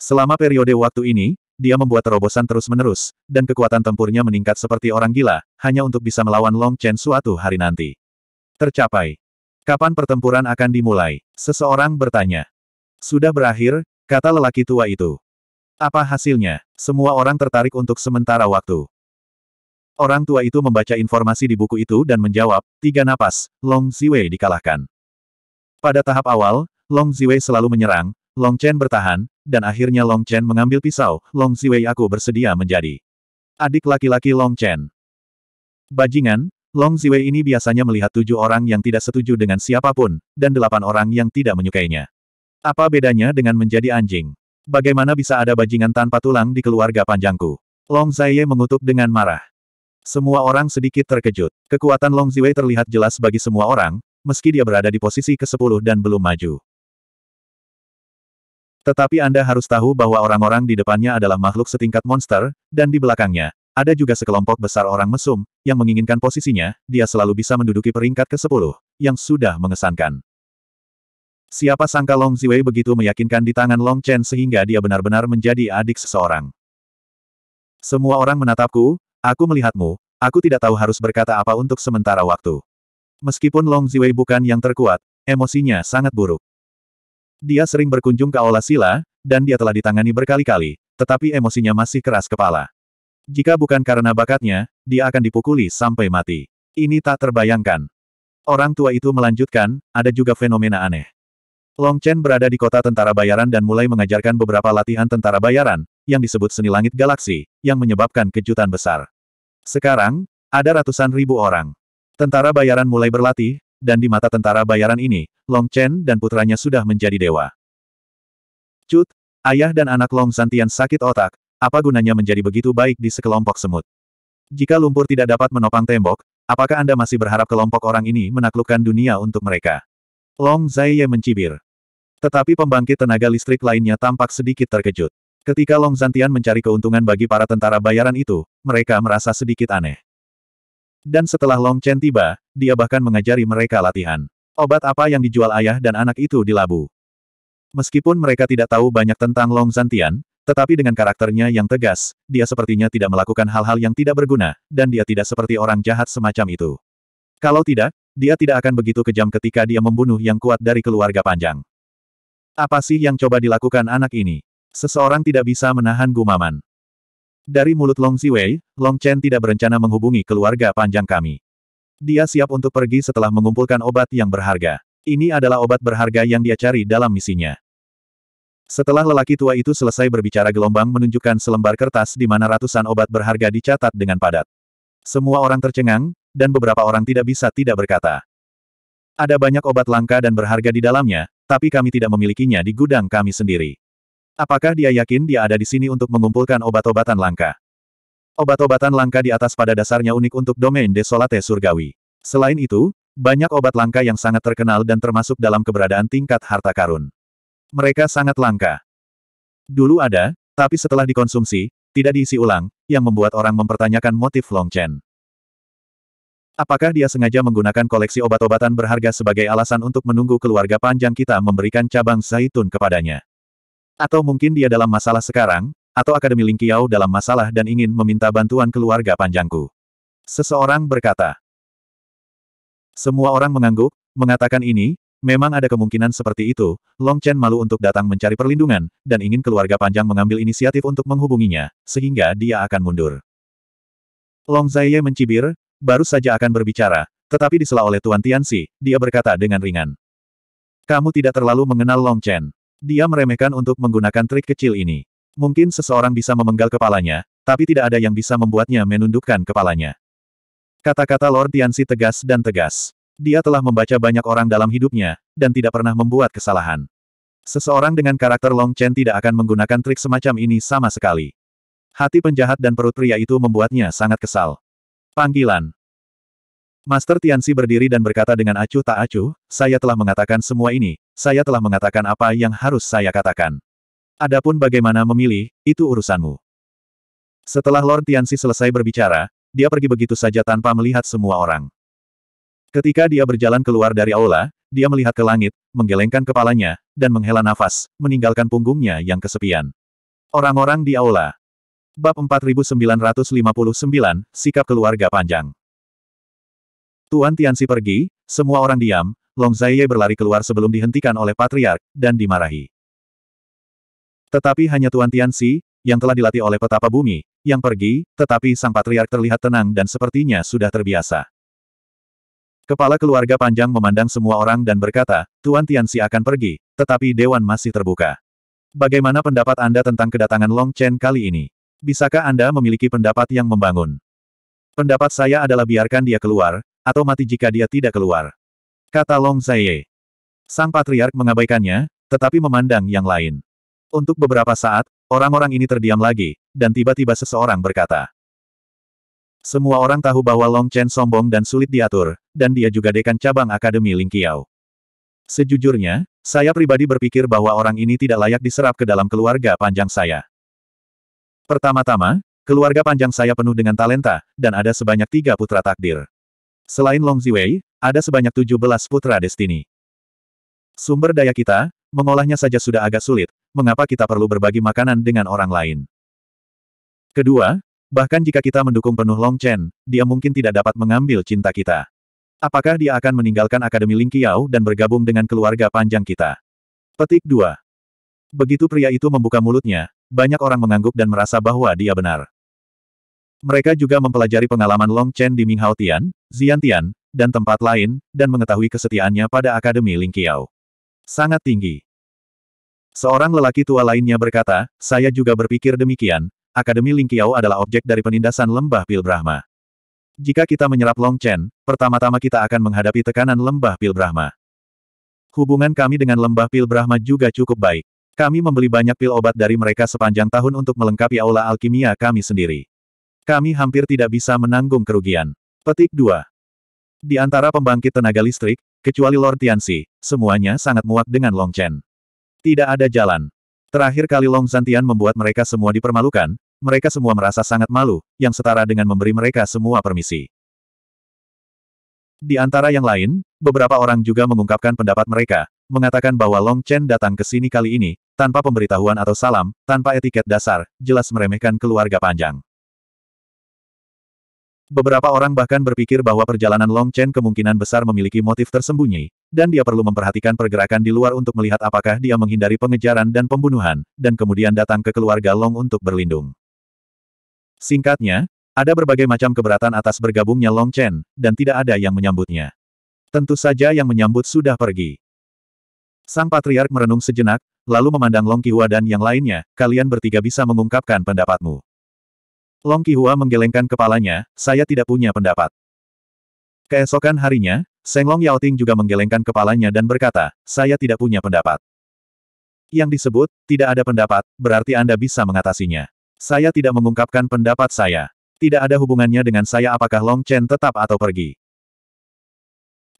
Selama periode waktu ini, dia membuat terobosan terus-menerus, dan kekuatan tempurnya meningkat seperti orang gila, hanya untuk bisa melawan Long Chen suatu hari nanti. Tercapai. Kapan pertempuran akan dimulai? Seseorang bertanya. Sudah berakhir, kata lelaki tua itu. Apa hasilnya? Semua orang tertarik untuk sementara waktu. Orang tua itu membaca informasi di buku itu dan menjawab, tiga napas, Long Ziwei dikalahkan. Pada tahap awal, Long Ziwei selalu menyerang, Long Chen bertahan, dan akhirnya Long Chen mengambil pisau, Long Ziwei aku bersedia menjadi adik laki-laki Long Chen. Bajingan, Long Ziwei ini biasanya melihat tujuh orang yang tidak setuju dengan siapapun, dan delapan orang yang tidak menyukainya. Apa bedanya dengan menjadi anjing? Bagaimana bisa ada bajingan tanpa tulang di keluarga panjangku? Long Zaiye mengutuk dengan marah. Semua orang sedikit terkejut. Kekuatan Long Ziwei terlihat jelas bagi semua orang, meski dia berada di posisi ke-10 dan belum maju. Tetapi Anda harus tahu bahwa orang-orang di depannya adalah makhluk setingkat monster, dan di belakangnya, ada juga sekelompok besar orang mesum, yang menginginkan posisinya, dia selalu bisa menduduki peringkat ke-10, yang sudah mengesankan. Siapa sangka Long Ziwei begitu meyakinkan di tangan Long Chen sehingga dia benar-benar menjadi adik seseorang. Semua orang menatapku, aku melihatmu, aku tidak tahu harus berkata apa untuk sementara waktu. Meskipun Long Ziwei bukan yang terkuat, emosinya sangat buruk. Dia sering berkunjung ke Aula Sila, dan dia telah ditangani berkali-kali, tetapi emosinya masih keras kepala. Jika bukan karena bakatnya, dia akan dipukuli sampai mati. Ini tak terbayangkan. Orang tua itu melanjutkan, ada juga fenomena aneh. Long Chen berada di kota tentara bayaran dan mulai mengajarkan beberapa latihan tentara bayaran, yang disebut seni langit galaksi, yang menyebabkan kejutan besar. Sekarang, ada ratusan ribu orang. Tentara bayaran mulai berlatih, dan di mata tentara bayaran ini, Long Chen dan putranya sudah menjadi dewa. Cut, ayah dan anak Long Santian sakit otak, apa gunanya menjadi begitu baik di sekelompok semut? Jika lumpur tidak dapat menopang tembok, apakah Anda masih berharap kelompok orang ini menaklukkan dunia untuk mereka? Long Zaiye mencibir. Tetapi pembangkit tenaga listrik lainnya tampak sedikit terkejut. Ketika Long Zantian mencari keuntungan bagi para tentara bayaran itu, mereka merasa sedikit aneh. Dan setelah Long Chen tiba, dia bahkan mengajari mereka latihan. Obat apa yang dijual ayah dan anak itu di labu. Meskipun mereka tidak tahu banyak tentang Long Zantian, tetapi dengan karakternya yang tegas, dia sepertinya tidak melakukan hal-hal yang tidak berguna, dan dia tidak seperti orang jahat semacam itu. Kalau tidak, dia tidak akan begitu kejam ketika dia membunuh yang kuat dari keluarga panjang. Apa sih yang coba dilakukan anak ini? Seseorang tidak bisa menahan gumaman. Dari mulut Long Ziwei, Long Chen tidak berencana menghubungi keluarga panjang kami. Dia siap untuk pergi setelah mengumpulkan obat yang berharga. Ini adalah obat berharga yang dia cari dalam misinya. Setelah lelaki tua itu selesai berbicara gelombang menunjukkan selembar kertas di mana ratusan obat berharga dicatat dengan padat. Semua orang tercengang, dan beberapa orang tidak bisa tidak berkata. Ada banyak obat langka dan berharga di dalamnya, tapi kami tidak memilikinya di gudang kami sendiri. Apakah dia yakin dia ada di sini untuk mengumpulkan obat-obatan langka? Obat-obatan langka di atas pada dasarnya unik untuk domain desolate surgawi. Selain itu, banyak obat langka yang sangat terkenal dan termasuk dalam keberadaan tingkat harta karun. Mereka sangat langka. Dulu ada, tapi setelah dikonsumsi, tidak diisi ulang, yang membuat orang mempertanyakan motif Long Chen. Apakah dia sengaja menggunakan koleksi obat-obatan berharga sebagai alasan untuk menunggu keluarga panjang kita memberikan cabang zaitun kepadanya? Atau mungkin dia dalam masalah sekarang, atau Akademi Lingqiao dalam masalah dan ingin meminta bantuan keluarga panjangku. Seseorang berkata. Semua orang mengangguk, mengatakan ini, memang ada kemungkinan seperti itu, Long Chen malu untuk datang mencari perlindungan, dan ingin keluarga panjang mengambil inisiatif untuk menghubunginya, sehingga dia akan mundur. Long Zaiye mencibir, baru saja akan berbicara, tetapi disela oleh Tuan Tianxi, dia berkata dengan ringan. Kamu tidak terlalu mengenal Long Chen. Dia meremehkan untuk menggunakan trik kecil ini. Mungkin seseorang bisa memenggal kepalanya, tapi tidak ada yang bisa membuatnya menundukkan kepalanya. Kata-kata Lord Tianxi tegas dan tegas. Dia telah membaca banyak orang dalam hidupnya, dan tidak pernah membuat kesalahan. Seseorang dengan karakter Long Chen tidak akan menggunakan trik semacam ini sama sekali. Hati penjahat dan perut pria itu membuatnya sangat kesal. Panggilan, Master Tianxi berdiri dan berkata dengan acuh tak acuh, saya telah mengatakan semua ini, saya telah mengatakan apa yang harus saya katakan. Adapun bagaimana memilih, itu urusanmu. Setelah Lord Tianxi selesai berbicara, dia pergi begitu saja tanpa melihat semua orang. Ketika dia berjalan keluar dari aula, dia melihat ke langit, menggelengkan kepalanya, dan menghela nafas, meninggalkan punggungnya yang kesepian. Orang-orang di aula. Bab 4959, Sikap Keluarga Panjang. Tuan Tianxi pergi, semua orang diam, Long Zaiye berlari keluar sebelum dihentikan oleh Patriark, dan dimarahi. Tetapi hanya Tuan Tianxi, yang telah dilatih oleh petapa bumi, yang pergi, tetapi sang Patriark terlihat tenang dan sepertinya sudah terbiasa. Kepala keluarga panjang memandang semua orang dan berkata, Tuan Tianxi akan pergi, tetapi Dewan masih terbuka. Bagaimana pendapat Anda tentang kedatangan Long Chen kali ini? Bisakah Anda memiliki pendapat yang membangun? Pendapat saya adalah biarkan dia keluar, atau mati jika dia tidak keluar. Kata Long Zaiye. Sang Patriark mengabaikannya, tetapi memandang yang lain. Untuk beberapa saat, orang-orang ini terdiam lagi, dan tiba-tiba seseorang berkata. Semua orang tahu bahwa Long Chen sombong dan sulit diatur, dan dia juga dekan cabang Akademi Ling Lingqiao. Sejujurnya, saya pribadi berpikir bahwa orang ini tidak layak diserap ke dalam keluarga panjang saya. Pertama-tama, keluarga panjang saya penuh dengan talenta, dan ada sebanyak tiga putra takdir. Selain Long Ziwei, ada sebanyak 17 putra destini. Sumber daya kita, mengolahnya saja sudah agak sulit, mengapa kita perlu berbagi makanan dengan orang lain? Kedua, bahkan jika kita mendukung penuh Long Chen, dia mungkin tidak dapat mengambil cinta kita. Apakah dia akan meninggalkan Akademi Ling Qiao dan bergabung dengan keluarga panjang kita? Petik 2. Begitu pria itu membuka mulutnya, banyak orang mengangguk dan merasa bahwa dia benar. Mereka juga mempelajari pengalaman Long Chen di Minghao Tian, Ziantian, dan tempat lain, dan mengetahui kesetiaannya pada Akademi Ling Lingqiao. Sangat tinggi. Seorang lelaki tua lainnya berkata, saya juga berpikir demikian, Akademi Ling Lingqiao adalah objek dari penindasan lembah Pil Brahma. Jika kita menyerap Long Chen, pertama-tama kita akan menghadapi tekanan lembah Pil Brahma. Hubungan kami dengan lembah Pil Brahma juga cukup baik. Kami membeli banyak pil obat dari mereka sepanjang tahun untuk melengkapi aula alkimia kami sendiri. Kami hampir tidak bisa menanggung kerugian. Petik 2. Di antara pembangkit tenaga listrik, kecuali Lord Tianxi, semuanya sangat muak dengan Long Chen. Tidak ada jalan. Terakhir kali Long Zantian membuat mereka semua dipermalukan, mereka semua merasa sangat malu, yang setara dengan memberi mereka semua permisi. Di antara yang lain, beberapa orang juga mengungkapkan pendapat mereka, mengatakan bahwa Long Chen datang ke sini kali ini, tanpa pemberitahuan atau salam, tanpa etiket dasar, jelas meremehkan keluarga panjang. Beberapa orang bahkan berpikir bahwa perjalanan Long Chen kemungkinan besar memiliki motif tersembunyi, dan dia perlu memperhatikan pergerakan di luar untuk melihat apakah dia menghindari pengejaran dan pembunuhan, dan kemudian datang ke keluarga Long untuk berlindung. Singkatnya, ada berbagai macam keberatan atas bergabungnya Long Chen, dan tidak ada yang menyambutnya. Tentu saja yang menyambut sudah pergi. Sang Patriark merenung sejenak, lalu memandang Long Kihua dan yang lainnya, kalian bertiga bisa mengungkapkan pendapatmu. Long Qihua menggelengkan kepalanya, saya tidak punya pendapat. Keesokan harinya, Seng Yao Yaoting juga menggelengkan kepalanya dan berkata, saya tidak punya pendapat. Yang disebut, tidak ada pendapat, berarti Anda bisa mengatasinya. Saya tidak mengungkapkan pendapat saya. Tidak ada hubungannya dengan saya apakah Long Chen tetap atau pergi.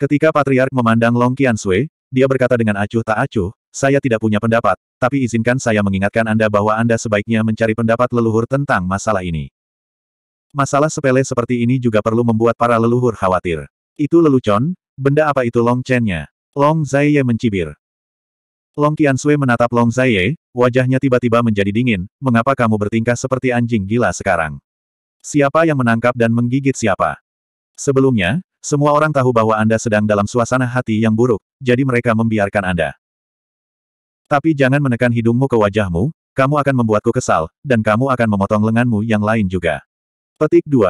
Ketika Patriark memandang Long Qian Sui, dia berkata dengan acuh tak acuh, saya tidak punya pendapat, tapi izinkan saya mengingatkan Anda bahwa Anda sebaiknya mencari pendapat leluhur tentang masalah ini. Masalah sepele seperti ini juga perlu membuat para leluhur khawatir. Itu lelucon, benda apa itu Long Chen-nya? Long Zaiye mencibir. Long Qiansui menatap Long Zaiye, wajahnya tiba-tiba menjadi dingin, mengapa kamu bertingkah seperti anjing gila sekarang? Siapa yang menangkap dan menggigit siapa? Sebelumnya, semua orang tahu bahwa Anda sedang dalam suasana hati yang buruk, jadi mereka membiarkan Anda. Tapi jangan menekan hidungmu ke wajahmu, kamu akan membuatku kesal, dan kamu akan memotong lenganmu yang lain juga. Petik 2.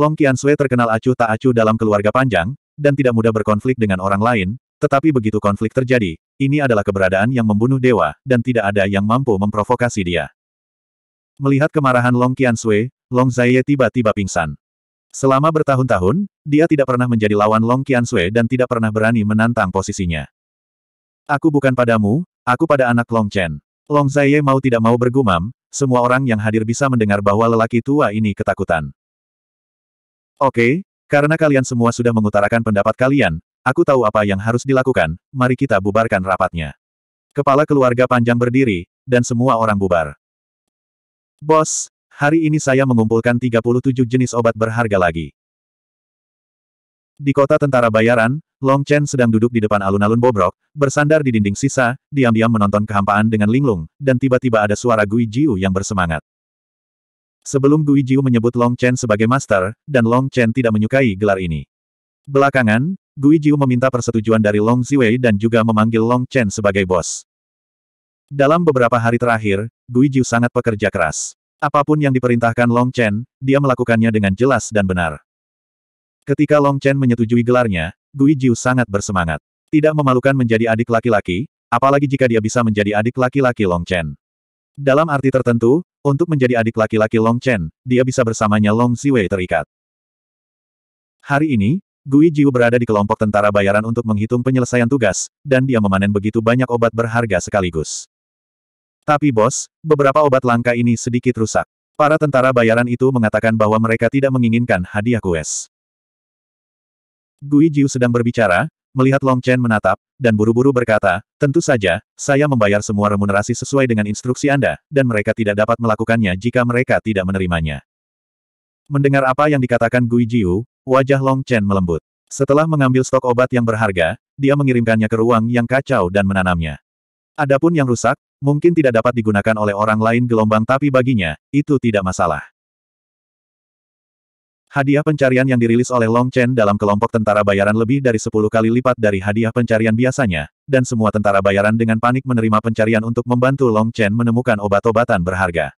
Long Qiansui terkenal acuh tak acuh dalam keluarga panjang, dan tidak mudah berkonflik dengan orang lain, tetapi begitu konflik terjadi, ini adalah keberadaan yang membunuh dewa, dan tidak ada yang mampu memprovokasi dia. Melihat kemarahan Long Qiansui, Long Zaiye tiba-tiba pingsan. Selama bertahun-tahun, dia tidak pernah menjadi lawan Long Qiansui dan tidak pernah berani menantang posisinya. Aku bukan padamu, aku pada anak Long Chen. Long Zaiye mau tidak mau bergumam, semua orang yang hadir bisa mendengar bahwa lelaki tua ini ketakutan. Oke, karena kalian semua sudah mengutarakan pendapat kalian, aku tahu apa yang harus dilakukan, mari kita bubarkan rapatnya. Kepala keluarga panjang berdiri, dan semua orang bubar. Bos, hari ini saya mengumpulkan 37 jenis obat berharga lagi. Di kota tentara bayaran, Long Chen sedang duduk di depan alun-alun bobrok, bersandar di dinding sisa, diam-diam menonton kehampaan dengan linglung, dan tiba-tiba ada suara Gui Jiu yang bersemangat. Sebelum Gui Jiu menyebut Long Chen sebagai master, dan Long Chen tidak menyukai gelar ini. Belakangan, Gui Jiu meminta persetujuan dari Long Ziwei dan juga memanggil Long Chen sebagai bos. Dalam beberapa hari terakhir, Gui Jiu sangat pekerja keras. Apapun yang diperintahkan Long Chen, dia melakukannya dengan jelas dan benar. Ketika Long Chen menyetujui gelarnya, Gui Jiu sangat bersemangat. Tidak memalukan menjadi adik laki-laki, apalagi jika dia bisa menjadi adik laki-laki Long Chen. Dalam arti tertentu, untuk menjadi adik laki-laki Long Chen, dia bisa bersamanya Long Siwei terikat. Hari ini, Gui Jiu berada di kelompok tentara bayaran untuk menghitung penyelesaian tugas, dan dia memanen begitu banyak obat berharga sekaligus. Tapi bos, beberapa obat langka ini sedikit rusak. Para tentara bayaran itu mengatakan bahwa mereka tidak menginginkan hadiah kues. Gui Jiu sedang berbicara, melihat Long Chen menatap, dan buru-buru berkata, tentu saja, saya membayar semua remunerasi sesuai dengan instruksi Anda, dan mereka tidak dapat melakukannya jika mereka tidak menerimanya. Mendengar apa yang dikatakan Gui Jiu, wajah Long Chen melembut. Setelah mengambil stok obat yang berharga, dia mengirimkannya ke ruang yang kacau dan menanamnya. Adapun yang rusak, mungkin tidak dapat digunakan oleh orang lain gelombang tapi baginya, itu tidak masalah. Hadiah pencarian yang dirilis oleh Long Chen dalam kelompok tentara bayaran lebih dari 10 kali lipat dari hadiah pencarian biasanya, dan semua tentara bayaran dengan panik menerima pencarian untuk membantu Long Chen menemukan obat-obatan berharga.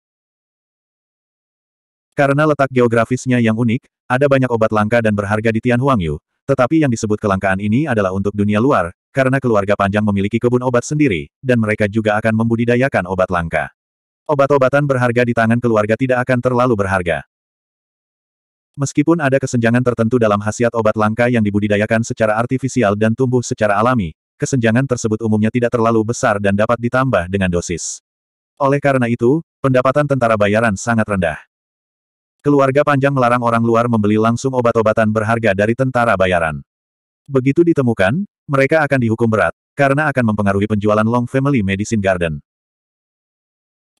Karena letak geografisnya yang unik, ada banyak obat langka dan berharga di Tianhuangyu, tetapi yang disebut kelangkaan ini adalah untuk dunia luar, karena keluarga panjang memiliki kebun obat sendiri, dan mereka juga akan membudidayakan obat langka. Obat-obatan berharga di tangan keluarga tidak akan terlalu berharga. Meskipun ada kesenjangan tertentu dalam khasiat obat langka yang dibudidayakan secara artifisial dan tumbuh secara alami, kesenjangan tersebut umumnya tidak terlalu besar dan dapat ditambah dengan dosis. Oleh karena itu, pendapatan tentara bayaran sangat rendah. Keluarga panjang melarang orang luar membeli langsung obat-obatan berharga dari tentara bayaran. Begitu ditemukan, mereka akan dihukum berat, karena akan mempengaruhi penjualan Long Family Medicine Garden.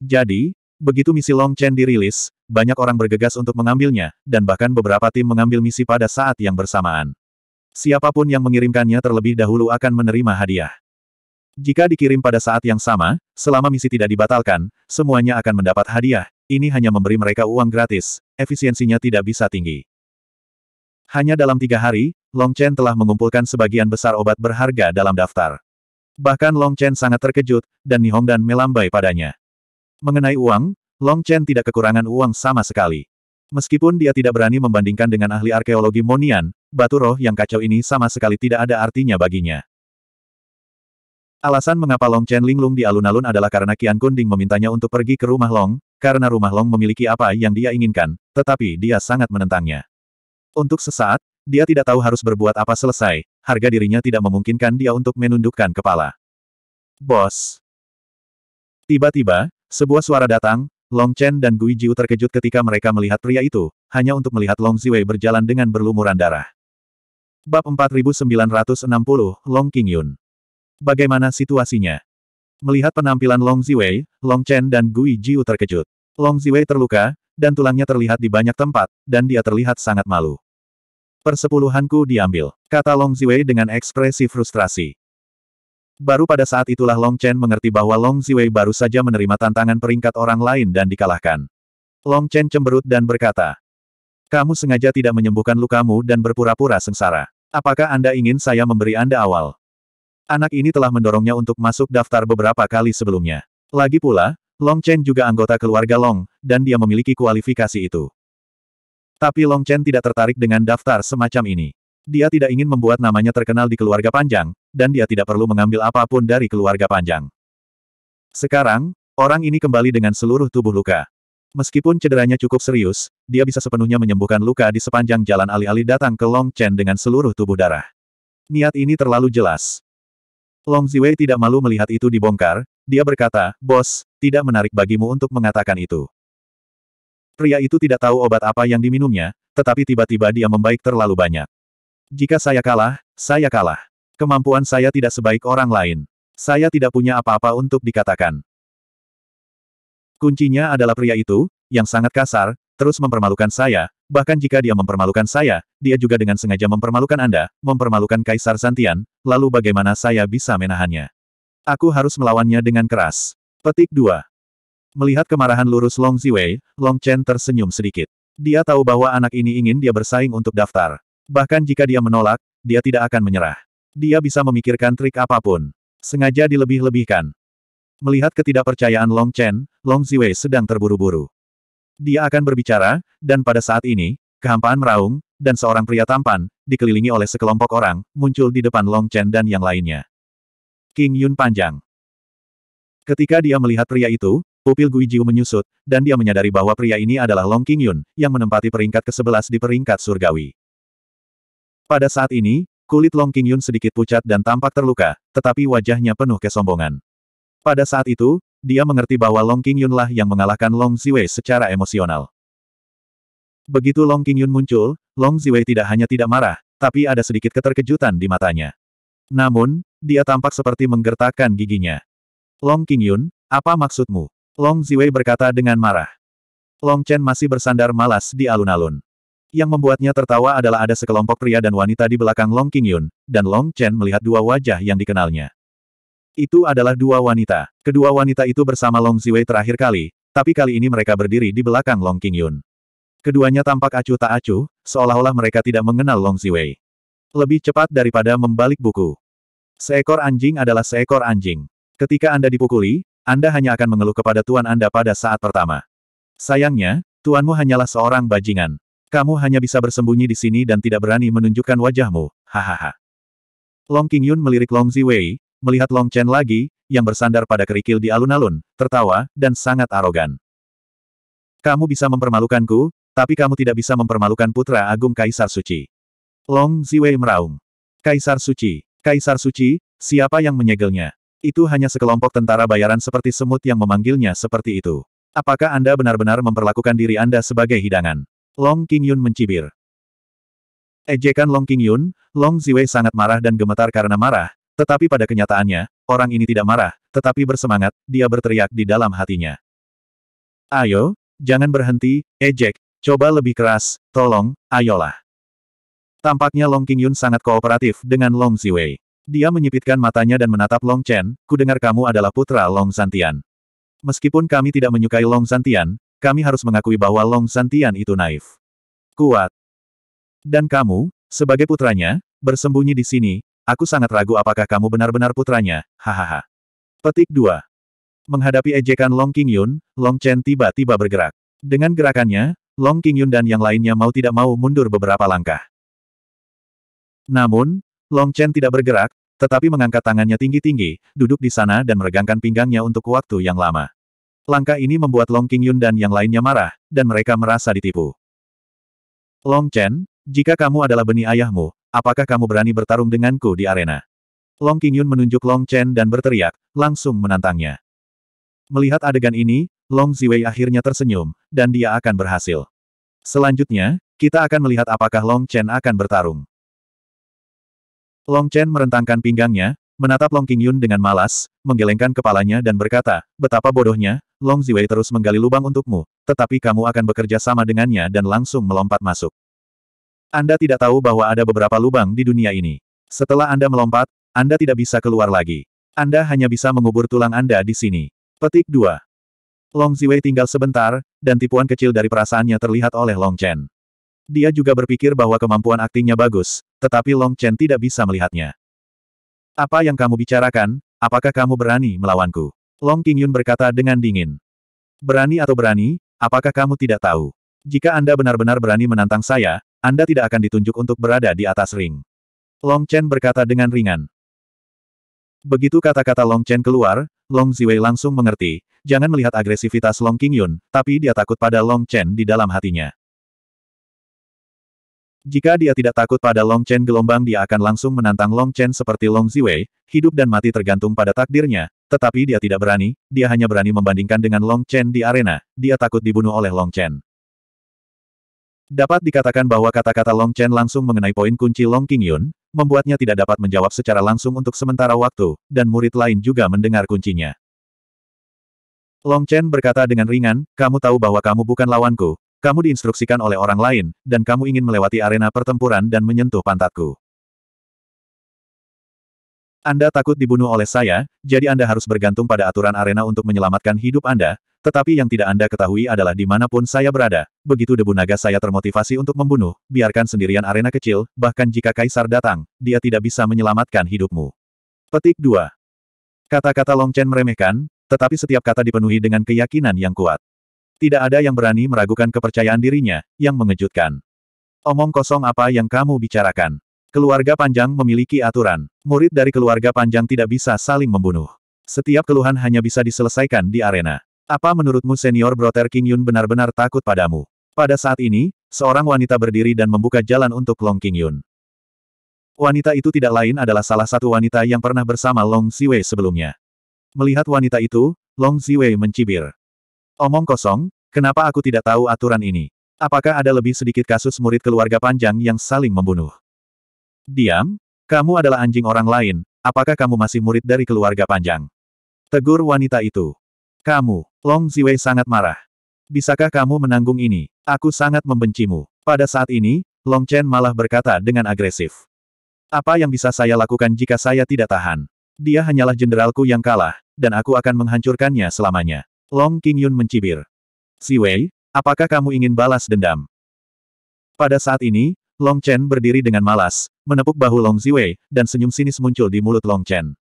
Jadi, Begitu misi Long Chen dirilis, banyak orang bergegas untuk mengambilnya, dan bahkan beberapa tim mengambil misi pada saat yang bersamaan. Siapapun yang mengirimkannya terlebih dahulu akan menerima hadiah. Jika dikirim pada saat yang sama, selama misi tidak dibatalkan, semuanya akan mendapat hadiah, ini hanya memberi mereka uang gratis, efisiensinya tidak bisa tinggi. Hanya dalam tiga hari, Long Chen telah mengumpulkan sebagian besar obat berharga dalam daftar. Bahkan Long Chen sangat terkejut, dan Nihong dan melambai padanya. Mengenai uang, Long Chen tidak kekurangan uang sama sekali. Meskipun dia tidak berani membandingkan dengan ahli arkeologi Monian, batu roh yang kacau ini sama sekali tidak ada artinya baginya. Alasan mengapa Long Chen linglung di alun-alun adalah karena Qian Kunding memintanya untuk pergi ke rumah Long, karena rumah Long memiliki apa yang dia inginkan, tetapi dia sangat menentangnya. Untuk sesaat, dia tidak tahu harus berbuat apa selesai, harga dirinya tidak memungkinkan dia untuk menundukkan kepala. Bos. Tiba-tiba, sebuah suara datang, Long Chen dan Gui Jiu terkejut ketika mereka melihat pria itu, hanya untuk melihat Long Ziwei berjalan dengan berlumuran darah. Bab 4960, Long Yun. Bagaimana situasinya? Melihat penampilan Long Ziwei, Long Chen dan Gui Jiu terkejut. Long Ziwei terluka, dan tulangnya terlihat di banyak tempat, dan dia terlihat sangat malu. Persepuluhanku diambil, kata Long Ziwei dengan ekspresi frustrasi. Baru pada saat itulah Long Chen mengerti bahwa Long Ziwei baru saja menerima tantangan peringkat orang lain dan dikalahkan. Long Chen cemberut dan berkata, Kamu sengaja tidak menyembuhkan lukamu dan berpura-pura sengsara. Apakah Anda ingin saya memberi Anda awal? Anak ini telah mendorongnya untuk masuk daftar beberapa kali sebelumnya. Lagi pula, Long Chen juga anggota keluarga Long, dan dia memiliki kualifikasi itu. Tapi Long Chen tidak tertarik dengan daftar semacam ini. Dia tidak ingin membuat namanya terkenal di keluarga panjang, dan dia tidak perlu mengambil apapun dari keluarga panjang. Sekarang, orang ini kembali dengan seluruh tubuh luka. Meskipun cederanya cukup serius, dia bisa sepenuhnya menyembuhkan luka di sepanjang jalan alih-alih datang ke Long Chen dengan seluruh tubuh darah. Niat ini terlalu jelas. Long Ziwei tidak malu melihat itu dibongkar, dia berkata, Bos, tidak menarik bagimu untuk mengatakan itu. Pria itu tidak tahu obat apa yang diminumnya, tetapi tiba-tiba dia membaik terlalu banyak. Jika saya kalah, saya kalah. Kemampuan saya tidak sebaik orang lain. Saya tidak punya apa-apa untuk dikatakan. Kuncinya adalah pria itu, yang sangat kasar, terus mempermalukan saya, bahkan jika dia mempermalukan saya, dia juga dengan sengaja mempermalukan Anda, mempermalukan Kaisar Santian, lalu bagaimana saya bisa menahannya? Aku harus melawannya dengan keras. Petik 2. Melihat kemarahan lurus Long Ziwei, Long Chen tersenyum sedikit. Dia tahu bahwa anak ini ingin dia bersaing untuk daftar. Bahkan jika dia menolak, dia tidak akan menyerah. Dia bisa memikirkan trik apapun. Sengaja dilebih-lebihkan. Melihat ketidakpercayaan Long Chen, Long Ziwei sedang terburu-buru. Dia akan berbicara, dan pada saat ini, kehampaan meraung, dan seorang pria tampan, dikelilingi oleh sekelompok orang, muncul di depan Long Chen dan yang lainnya. King Yun panjang. Ketika dia melihat pria itu, pupil Gui Jiu menyusut, dan dia menyadari bahwa pria ini adalah Long King Yun, yang menempati peringkat ke-11 di peringkat surgawi. Pada saat ini, Kulit Long King Yun sedikit pucat dan tampak terluka, tetapi wajahnya penuh kesombongan. Pada saat itu, dia mengerti bahwa Long Yun lah yang mengalahkan Long Ziwei secara emosional. Begitu Long King Yun muncul, Long Ziwei tidak hanya tidak marah, tapi ada sedikit keterkejutan di matanya. Namun, dia tampak seperti menggertakkan giginya. Long King Yun, apa maksudmu? Long Ziwei berkata dengan marah. Long Chen masih bersandar malas di alun-alun. Yang membuatnya tertawa adalah ada sekelompok pria dan wanita di belakang Long King Yun, dan Long Chen melihat dua wajah yang dikenalnya. Itu adalah dua wanita. Kedua wanita itu bersama Long Ziwei terakhir kali, tapi kali ini mereka berdiri di belakang Long King Yun. Keduanya tampak acuh tak acuh, seolah-olah mereka tidak mengenal Long Ziwei. Lebih cepat daripada membalik buku. Seekor anjing adalah seekor anjing. Ketika Anda dipukuli, Anda hanya akan mengeluh kepada tuan Anda pada saat pertama. Sayangnya, tuanmu hanyalah seorang bajingan. Kamu hanya bisa bersembunyi di sini dan tidak berani menunjukkan wajahmu, hahaha. Long King Yun melirik Long Ziwei, melihat Long Chen lagi, yang bersandar pada kerikil di alun-alun, tertawa, dan sangat arogan. Kamu bisa mempermalukanku, tapi kamu tidak bisa mempermalukan putra agung Kaisar Suci. Long Ziwei meraung. Kaisar Suci, Kaisar Suci, siapa yang menyegelnya? Itu hanya sekelompok tentara bayaran seperti semut yang memanggilnya seperti itu. Apakah Anda benar-benar memperlakukan diri Anda sebagai hidangan? Long Qingyun mencibir. Ejekan Long Qingyun, Long Ziwei sangat marah dan gemetar karena marah, tetapi pada kenyataannya, orang ini tidak marah, tetapi bersemangat, dia berteriak di dalam hatinya. Ayo, jangan berhenti, ejek, coba lebih keras, tolong, ayolah. Tampaknya Long Qingyun sangat kooperatif dengan Long Ziwei. Dia menyipitkan matanya dan menatap Long Chen, kudengar kamu adalah putra Long Santian. Meskipun kami tidak menyukai Long Santian, kami harus mengakui bahwa Long Santian itu naif. Kuat. Dan kamu, sebagai putranya, bersembunyi di sini, aku sangat ragu apakah kamu benar-benar putranya, hahaha. Petik 2. Menghadapi ejekan Long King Yun, Long Chen tiba-tiba bergerak. Dengan gerakannya, Long King Yun dan yang lainnya mau tidak mau mundur beberapa langkah. Namun, Long Chen tidak bergerak, tetapi mengangkat tangannya tinggi-tinggi, duduk di sana dan meregangkan pinggangnya untuk waktu yang lama. Langkah ini membuat Long Qingyun dan yang lainnya marah, dan mereka merasa ditipu. Long Chen, jika kamu adalah benih ayahmu, apakah kamu berani bertarung denganku di arena? Long Qingyun menunjuk Long Chen dan berteriak, langsung menantangnya. Melihat adegan ini, Long Ziwei akhirnya tersenyum, dan dia akan berhasil. Selanjutnya, kita akan melihat apakah Long Chen akan bertarung. Long Chen merentangkan pinggangnya, menatap Long Qingyun dengan malas, menggelengkan kepalanya dan berkata, betapa bodohnya, Long Ziwei terus menggali lubang untukmu, tetapi kamu akan bekerja sama dengannya dan langsung melompat masuk. Anda tidak tahu bahwa ada beberapa lubang di dunia ini. Setelah Anda melompat, Anda tidak bisa keluar lagi. Anda hanya bisa mengubur tulang Anda di sini. Petik 2. Long Ziwei tinggal sebentar, dan tipuan kecil dari perasaannya terlihat oleh Long Chen. Dia juga berpikir bahwa kemampuan aktingnya bagus, tetapi Long Chen tidak bisa melihatnya. Apa yang kamu bicarakan, apakah kamu berani melawanku? Long Qingyun berkata dengan dingin. Berani atau berani, apakah kamu tidak tahu? Jika Anda benar-benar berani menantang saya, Anda tidak akan ditunjuk untuk berada di atas ring. Long Chen berkata dengan ringan. Begitu kata-kata Long Chen keluar, Long Ziwei langsung mengerti, jangan melihat agresivitas Long Qingyun, tapi dia takut pada Long Chen di dalam hatinya. Jika dia tidak takut pada Long Chen gelombang dia akan langsung menantang Long Chen seperti Long Ziwei, hidup dan mati tergantung pada takdirnya, tetapi dia tidak berani, dia hanya berani membandingkan dengan Long Chen di arena, dia takut dibunuh oleh Long Chen. Dapat dikatakan bahwa kata-kata Long Chen langsung mengenai poin kunci Long King Yun, membuatnya tidak dapat menjawab secara langsung untuk sementara waktu, dan murid lain juga mendengar kuncinya. Long Chen berkata dengan ringan, kamu tahu bahwa kamu bukan lawanku, kamu diinstruksikan oleh orang lain, dan kamu ingin melewati arena pertempuran dan menyentuh pantatku. Anda takut dibunuh oleh saya, jadi Anda harus bergantung pada aturan arena untuk menyelamatkan hidup Anda, tetapi yang tidak Anda ketahui adalah di dimanapun saya berada, begitu debu naga saya termotivasi untuk membunuh, biarkan sendirian arena kecil, bahkan jika Kaisar datang, dia tidak bisa menyelamatkan hidupmu. Petik 2. Kata-kata Long Chen meremehkan, tetapi setiap kata dipenuhi dengan keyakinan yang kuat. Tidak ada yang berani meragukan kepercayaan dirinya, yang mengejutkan. Omong kosong apa yang kamu bicarakan? Keluarga panjang memiliki aturan. Murid dari keluarga panjang tidak bisa saling membunuh. Setiap keluhan hanya bisa diselesaikan di arena. Apa menurutmu senior Brother King Yun benar-benar takut padamu? Pada saat ini, seorang wanita berdiri dan membuka jalan untuk Long King Yun. Wanita itu tidak lain adalah salah satu wanita yang pernah bersama Long Siwei sebelumnya. Melihat wanita itu, Long Siwei mencibir. Omong kosong, kenapa aku tidak tahu aturan ini? Apakah ada lebih sedikit kasus murid keluarga panjang yang saling membunuh? Diam, kamu adalah anjing orang lain, apakah kamu masih murid dari keluarga panjang? Tegur wanita itu. Kamu, Long Ziwei sangat marah. Bisakah kamu menanggung ini? Aku sangat membencimu. Pada saat ini, Long Chen malah berkata dengan agresif. Apa yang bisa saya lakukan jika saya tidak tahan? Dia hanyalah jenderalku yang kalah, dan aku akan menghancurkannya selamanya. Long Qingyun mencibir. Si Wei, apakah kamu ingin balas dendam? Pada saat ini, Long Chen berdiri dengan malas, menepuk bahu Long Ziwei, dan senyum sinis muncul di mulut Long Chen.